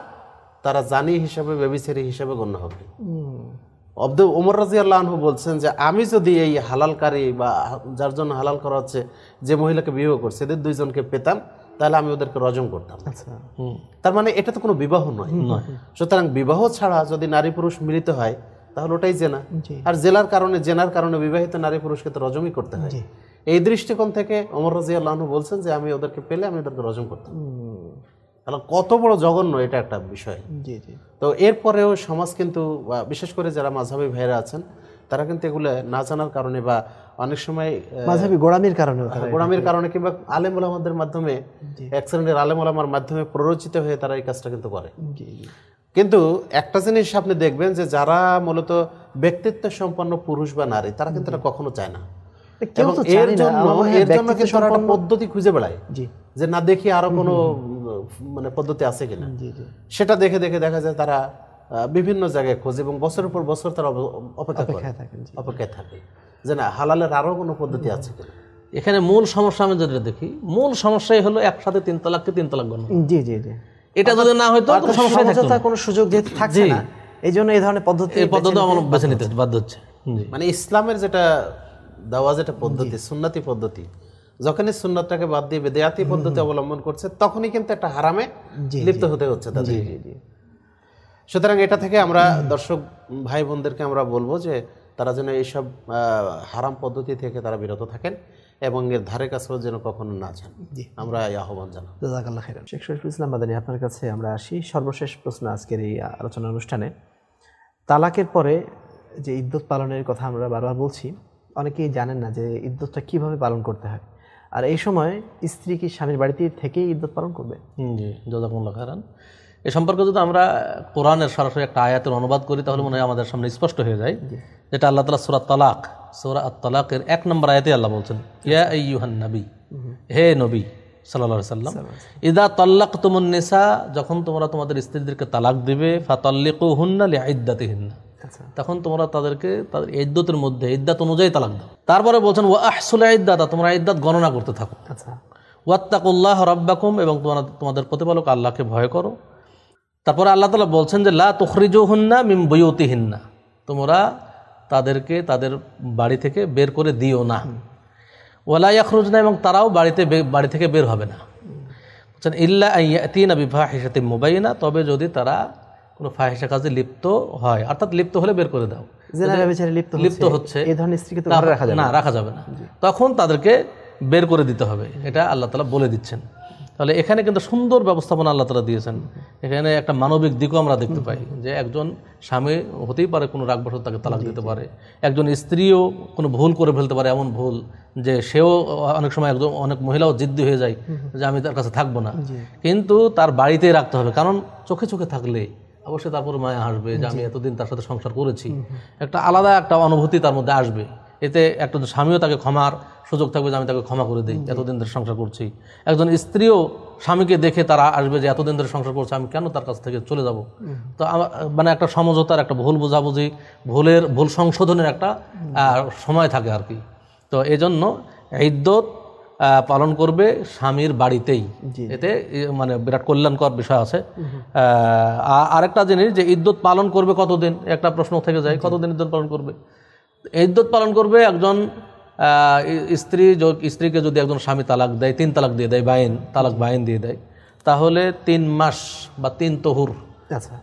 তারা জানি হিসাবে ব্যবিচারি হিসাবে গণ্য হবে অব্দুল ওমর রাজিয়াল্লাহ বলছেন যে আমি যদি এই হালালকারী বা যার জন্য হালাল করা হচ্ছে যে মহিলাকে বিবাহ করছে এদের দুইজনকে পেতাম তাহলে আমি ওদেরকে রজম করতাম আচ্ছা। তার মানে এটা তো কোনো বিবাহ নয় সুতরাং বিবাহ ছাড়া যদি নারী পুরুষ মিলিত হয় তাহলে ওটাই জেনা আর জেলার কারণে জেনার কারণে বিবাহিত নারী পুরুষকে তো রজমই করতে হয় এই দৃষ্টিকোণ থেকে অমর রাজিয়া আল্লাহনু বলছেন যে আমি ওদেরকে পেলে আমি ওদেরকে রজম করতাম তাহলে কত বড় জঘন্য এটা একটা বিষয় তো এরপরেও সমাজ কিন্তু বিশেষ করে যারা মাঝাবি ভাইয়েরা আছেন তারা কিন্তু এগুলো না জানার কারণে বা অনেক সময় মাঝাবি গোড়ামির কারণে গোড়ামির কারণে কিংবা আলেম ওলামাদের মাধ্যমে এক আলেম ওলামার মাধ্যমে প্ররোচিত হয়ে তারা এই কাজটা কিন্তু করে কিন্তু একটা জিনিস আপনি দেখবেন যে যারা মূলত ব্যক্তিত্ব সম্পন্ন পুরুষ বা নারী তারা কিন্তু কখনো চায় না এর জন্য এর জন্য একটা পদ্ধতি খুঁজে বেড়ায় যে না দেখি আরো কোনো মানে পদ্ধতি আছে কিনা সেটা দেখে দেখে দেখা যায় তারা বিভিন্ন জায়গায় খোঁজ এবং বছরের পর বছর তারা অপেক্ষা থাকে অপেক্ষায় থাকে যে না হালালের আরো কোনো পদ্ধতি আছে কিনা এখানে মূল সমস্যা আমি যদি দেখি মূল সমস্যাই হলো একসাথে তিন তালাককে তিন তালাক গণ্য জি জি জি এটা যদি না হয়তো সমস্যা কোনো সুযোগ যেহেতু থাকছে না এই জন্য এই ধরনের পদ্ধতি পদ্ধতি আমার বেছে নিতে বাধ্য হচ্ছে মানে ইসলামের যেটা দেওয়া যেটা পদ্ধতি সুন্নাতি পদ্ধতি যখনই সুন্নাতটাকে বাদ দিয়ে বেদেয়াতি পদ্ধতি অবলম্বন করছে তখনই কিন্তু একটা হারামে লিপ্ত হতে হচ্ছে তাদের সুতরাং এটা থেকে আমরা দর্শক ভাই বোনদেরকে আমরা বলবো যে তারা যেন এইসব হারাম পদ্ধতি থেকে তারা বিরত থাকেন এবং এর ধারে কাছেও যেন কখনো না যান আমরা এই আহ্বান জানাই শেখ শরীফুল ইসলাম মাদানী আপনার কাছে আমরা আসি সর্বশেষ প্রশ্ন আজকের এই আলোচনা অনুষ্ঠানে তালাকের পরে যে ইদ্যুত পালনের কথা আমরা বারবার বলছি অনেকেই জানেন না যে ইদ্যুতটা কিভাবে পালন করতে হয় আর এই সময় স্ত্রী কি স্বামীর বাড়িতে থেকেই ইদ্যুৎ পালন করবে জি জজাকুল্লাহ খারান এ সম্পর্কে যদি আমরা কোরআনের সরাসরি একটা আয়াতের অনুবাদ করি তাহলে মনে হয় আমাদের সামনে স্পষ্ট হয়ে যায় যেটা আল্লাহ তালা সুরাত তালাক সৌরা আত্তালাকের এক নম্বর আয়াতে আল্লাহ বলছেন ইয়া ইউহান নবী হে নবী সাল্লা সাল্লাম ইদা তল্লাক তুমন নেশা যখন তোমরা তোমাদের স্ত্রীদেরকে তালাক দিবে ফাতল্লিকু হুন্না লে আইদ্দাতে হিন্না আচ্ছা। তখন তোমরা তাদেরকে তাদের ইদ্যতের মধ্যে ইদ্যাত অনুযায়ী তালাক দাও তারপরে বলছেন ও আহসুলা ইদ্যাতা তোমরা ইদ্যাত গণনা করতে থাকো আচ্ছা। ওয়াত্তাকুল্লাহ রব্বাকুম এবং তোমরা তোমাদের প্রতিপালক আল্লাহকে ভয় করো তারপরে আল্লাহ তালা বলছেন যে লা তখরিজু হুন্না মিম বইউতি হিন্না তোমরা তাদেরকে তাদের বাড়ি থেকে বের করে দিও না ওলা খরচ না এবং তারাও বাড়িতে বাড়ি থেকে বের হবে না বলছেন ইল্লা তিন আবিভা হিসাতে মোবাইল না তবে যদি তারা কোনো ফাহিসা কাজে লিপ্ত হয় অর্থাৎ লিপ্ত হলে বের করে দাও লিপ্ত হচ্ছে এই ধরনের স্ত্রীকে রাখা যাবে না রাখা যাবে না তখন তাদেরকে বের করে দিতে হবে এটা আল্লাহ তালা বলে দিচ্ছেন তাহলে এখানে কিন্তু সুন্দর ব্যবস্থাপনা আল্লাহ তালা দিয়েছেন এখানে একটা মানবিক দিকও আমরা দেখতে পাই যে একজন স্বামী হতেই পারে কোনো রাগবশত তাকে তালাক দিতে পারে একজন স্ত্রীও কোনো ভুল করে ফেলতে পারে এমন ভুল যে সেও অনেক সময় একজন অনেক মহিলাও জিদ্দি হয়ে যায় যে আমি তার কাছে থাকবো না কিন্তু তার বাড়িতেই রাখতে হবে কারণ চোখে চোখে থাকলে অবশ্যই তারপর মায়া আসবে যে আমি এতদিন তার সাথে সংসার করেছি একটা আলাদা একটা অনুভূতি তার মধ্যে আসবে এতে একটা স্বামীও তাকে ক্ষমার সুযোগ থাকবে যে আমি তাকে ক্ষমা করে দিই এতদিন ধরে সংসার করছি একজন স্ত্রীও স্বামীকে দেখে তারা আসবে যে এতদিন ধরে সংসার করছে আমি কেন তার কাছ থেকে চলে যাব তো মানে একটা সমঝোতার একটা ভুল বোঝাবুঝি ভুলের ভুল সংশোধনের একটা সময় থাকে আর কি তো এই জন্য ইদ্যত পালন করবে স্বামীর বাড়িতেই এতে মানে বিরাট কল্যাণকর বিষয় আছে আরেকটা জিনিস যে ইদ্যুৎ পালন করবে কতদিন একটা প্রশ্ন থেকে যায় কতদিন ইদ্যুৎ পালন করবে ইদ্যত পালন করবে একজন স্ত্রী স্ত্রীকে যদি একজন স্বামী তালাক দেয় তিন তালাক দিয়ে দেয় বাইন তালাক বাইন দিয়ে দেয় তাহলে তিন মাস বা তিন তহুর আচ্ছা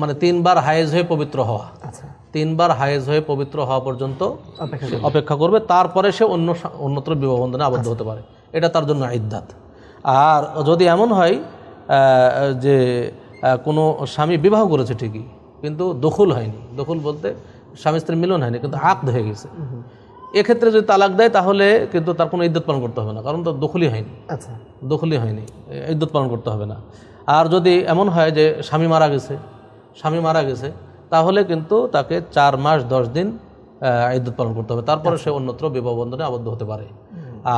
মানে তিনবার হায়েজ হয়ে পবিত্র হওয়া আচ্ছা। তিনবার হায়েজ হয়ে পবিত্র হওয়া পর্যন্ত অপেক্ষা করবে তারপরে সে অন্য অন্যত্র বিবাহবন্ধনে আবদ্ধ আচ্ছা। হতে পারে এটা তার জন্য ইদ্যাত আর যদি এমন হয় যে কোনো স্বামী বিবাহ করেছে ঠিকই কিন্তু দখল হয়নি দখল বলতে স্বামী স্ত্রীর মিলন হয়নি কিন্তু আকদ হয়ে গেছে এক্ষেত্রে যদি তালাক দেয় তাহলে কিন্তু তার কোনো ইদ্যুৎ পালন করতে হবে না কারণ তার দখলি হয়নি আচ্ছা দখলি হয়নি ইদ্যুৎ পালন করতে হবে না আর যদি এমন হয় যে স্বামী মারা গেছে স্বামী মারা গেছে তাহলে কিন্তু তাকে চার মাস দশ দিন ইদ্যুৎ পালন করতে হবে তারপরে আচ্ছা। সে অন্যত্র বিবাহ বন্ধনে আবদ্ধ হতে পারে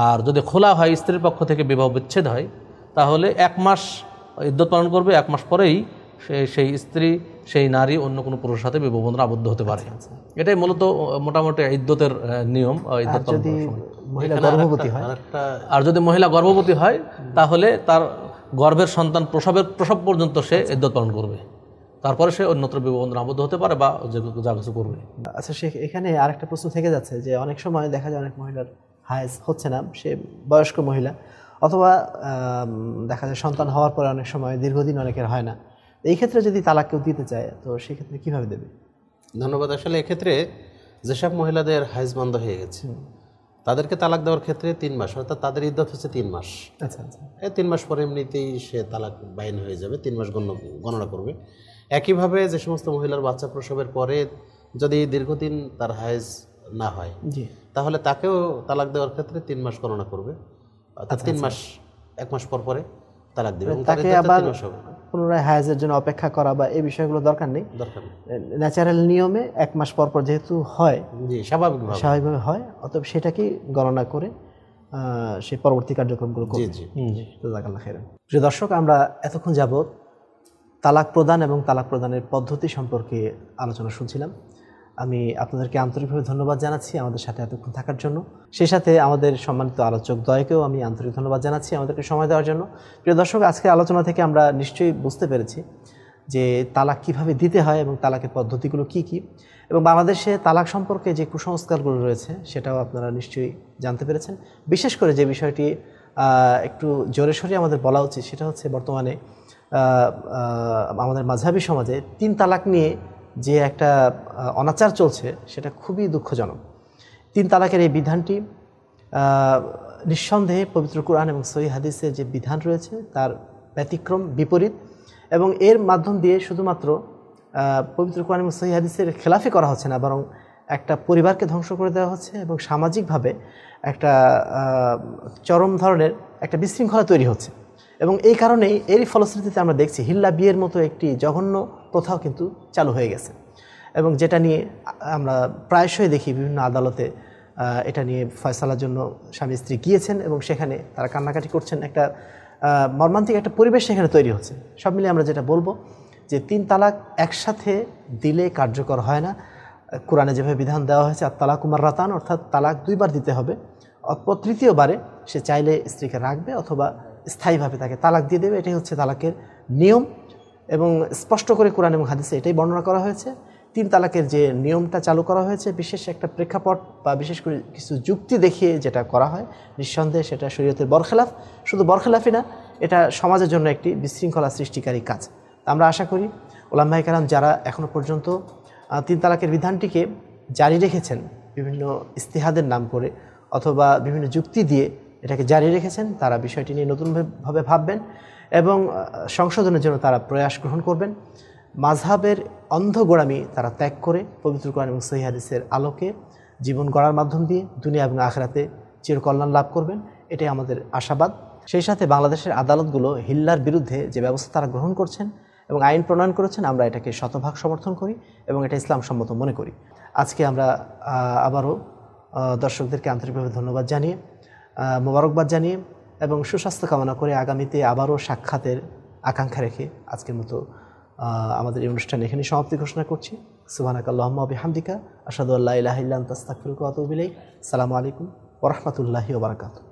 আর যদি খোলা হয় স্ত্রীর পক্ষ থেকে বিবাহ বিচ্ছেদ হয় তাহলে এক মাস ইদ্যুৎ পালন করবে এক মাস পরেই সেই স্ত্রী সেই নারী অন্য কোনো পুরুষের সাথে বিবাহবন্ধনে আবদ্ধ হতে পারে আচ্ছা, আচ্ছা। এটাই মূলত মোটামুটি ইদ্যতের নিয়ম আর যদি মহিলা গর্ভবতী হয় তাহলে তার গর্ভের সন্তান প্রসবের প্রসব পর্যন্ত সে আচ্ছা। ইদ্যত পালন করবে তারপরে সে অন্যত্র বিবাহবন্ধনে আবদ্ধ হতে পারে বা যে যা কিছু করবে আচ্ছা সে এখানে আর একটা প্রশ্ন থেকে যাচ্ছে যে অনেক সময় দেখা যায় অনেক মহিলার হায়স হচ্ছে না সে বয়স্ক মহিলা অথবা দেখা যায় সন্তান হওয়ার পরে অনেক সময় দীর্ঘদিন অনেকের হয় না এই ক্ষেত্রে যদি তালাক কেউ দিতে চায় তো সেক্ষেত্রে কীভাবে দেবে ধন্যবাদ আসলে এক্ষেত্রে যেসব মহিলাদের হাইজ বন্ধ হয়ে গেছে তাদেরকে তালাক দেওয়ার ক্ষেত্রে তিন মাস অর্থাৎ তাদের ইদ্যত হচ্ছে তিন মাস আচ্ছা আচ্ছা এই তিন মাস পরে এমনিতেই সে তালাক বাইন হয়ে যাবে তিন মাস গণ্য গণনা করবে একইভাবে যে সমস্ত মহিলার বাচ্চা প্রসবের পরে যদি দীর্ঘদিন তার হাইজ না হয় তাহলে তাকেও তালাক দেওয়ার ক্ষেত্রে তিন মাস গণনা করবে অর্থাৎ আচ্ছা, তিন আচ্ছা। মাস এক মাস পর পরে তালাক দেবে তাকে আবার পুনরায় হায়াজের জন্য অপেক্ষা করা বা এই বিষয়গুলো দরকার নেই ন্যাচারাল নিয়মে এক মাস পর পর যেহেতু হয় স্বাভাবিক স্বাভাবিকভাবে হয় অতএব সেটাকেই গণনা করে সে পরবর্তী কার্যক্রমগুলো প্রিয় দর্শক আমরা এতক্ষণ যাবৎ তালাক প্রদান এবং তালাক প্রদানের পদ্ধতি সম্পর্কে আলোচনা শুনছিলাম আমি আপনাদেরকে আন্তরিকভাবে ধন্যবাদ জানাচ্ছি আমাদের সাথে এতক্ষণ থাকার জন্য সেই সাথে আমাদের সম্মানিত আলোচক দয়কেও আমি আন্তরিক ধন্যবাদ জানাচ্ছি আমাদেরকে সময় দেওয়ার জন্য প্রিয় দর্শক আজকের আলোচনা থেকে আমরা নিশ্চয়ই বুঝতে পেরেছি যে তালাক কিভাবে দিতে হয় এবং তালাকের পদ্ধতিগুলো কি কি এবং বাংলাদেশে তালাক সম্পর্কে যে কুসংস্কারগুলো রয়েছে সেটাও আপনারা নিশ্চয়ই জানতে পেরেছেন বিশেষ করে যে বিষয়টি একটু জোরে সরে আমাদের বলা উচিত সেটা হচ্ছে বর্তমানে আমাদের মাঝাবি সমাজে তিন তালাক নিয়ে যে একটা অনাচার চলছে সেটা খুবই দুঃখজনক তিন তালাকের এই বিধানটি নিঃসন্দেহে পবিত্র কোরআন এবং সহি হাদিসে যে বিধান রয়েছে তার ব্যতিক্রম বিপরীত এবং এর মাধ্যম দিয়ে শুধুমাত্র পবিত্র কোরআন এবং সহি হাদিসের খেলাফি করা হচ্ছে না বরং একটা পরিবারকে ধ্বংস করে দেওয়া হচ্ছে এবং সামাজিকভাবে একটা চরম ধরনের একটা বিশৃঙ্খলা তৈরি হচ্ছে এবং এই কারণেই এর ফলশ্রুতিতে আমরা দেখছি হিল্লা বিয়ের মতো একটি জঘন্য প্রথাও কিন্তু চালু হয়ে গেছে এবং যেটা নিয়ে আমরা প্রায়শই দেখি বিভিন্ন আদালতে এটা নিয়ে ফয়সালার জন্য স্বামী স্ত্রী গিয়েছেন এবং সেখানে তারা কান্নাকাটি করছেন একটা মর্মান্তিক একটা পরিবেশ সেখানে তৈরি হচ্ছে সব মিলিয়ে আমরা যেটা বলবো যে তিন তালাক একসাথে দিলে কার্যকর হয় না কোরআনে যেভাবে বিধান দেওয়া হয়েছে আর তালাক কুমার রাতান অর্থাৎ তালাক দুইবার দিতে হবে অথবা তৃতীয়বারে সে চাইলে স্ত্রীকে রাখবে অথবা স্থায়ীভাবে তাকে তালাক দিয়ে দেবে এটাই হচ্ছে তালাকের নিয়ম এবং স্পষ্ট করে কোরআন এবং হাদিসে এটাই বর্ণনা করা হয়েছে তিন তালাকের যে নিয়মটা চালু করা হয়েছে বিশেষ একটা প্রেক্ষাপট বা বিশেষ করে কিছু যুক্তি দেখিয়ে যেটা করা হয় নিঃসন্দেহে সেটা শরীয়তের বরখেলাফ শুধু বরখেলাফই না এটা সমাজের জন্য একটি বিশৃঙ্খলা সৃষ্টিকারী কাজ আমরা আশা করি ভাই কালাম যারা এখনও পর্যন্ত তিন তালাকের বিধানটিকে জারি রেখেছেন বিভিন্ন ইস্তেহাদের নাম করে অথবা বিভিন্ন যুক্তি দিয়ে এটাকে জারি রেখেছেন তারা বিষয়টি নিয়ে নতুনভাবে ভাববেন এবং সংশোধনের জন্য তারা প্রয়াস গ্রহণ করবেন মাঝহাবের অন্ধগোড়ামি তারা ত্যাগ করে পবিত্র কোরআন এবং সহিহাদিসের আলোকে জীবন গড়ার মাধ্যম দিয়ে দুনিয়া এবং আখরাতে চিরকল্যাণ লাভ করবেন এটাই আমাদের আশাবাদ সেই সাথে বাংলাদেশের আদালতগুলো হিল্লার বিরুদ্ধে যে ব্যবস্থা তারা গ্রহণ করছেন এবং আইন প্রণয়ন করেছেন আমরা এটাকে শতভাগ সমর্থন করি এবং এটা ইসলাম সম্মত মনে করি আজকে আমরা আবারও দর্শকদেরকে আন্তরিকভাবে ধন্যবাদ জানিয়ে মোবারকবাদ জানিয়ে এবং সুস্বাস্থ্য কামনা করে আগামীতে আবারও সাক্ষাতের আকাঙ্ক্ষা রেখে আজকের মতো আমাদের এই অনুষ্ঠান এখানে সমাপ্তি ঘোষণা করছি সুবানাকাল্লাহমাবি হামদিকা আসাদুল্লাহ ইহিল্লাম তাস্তাকফিরুক আতবিলাই সালামু আলাইকুম ওরহমতুল্লাহি ওবরাকাতু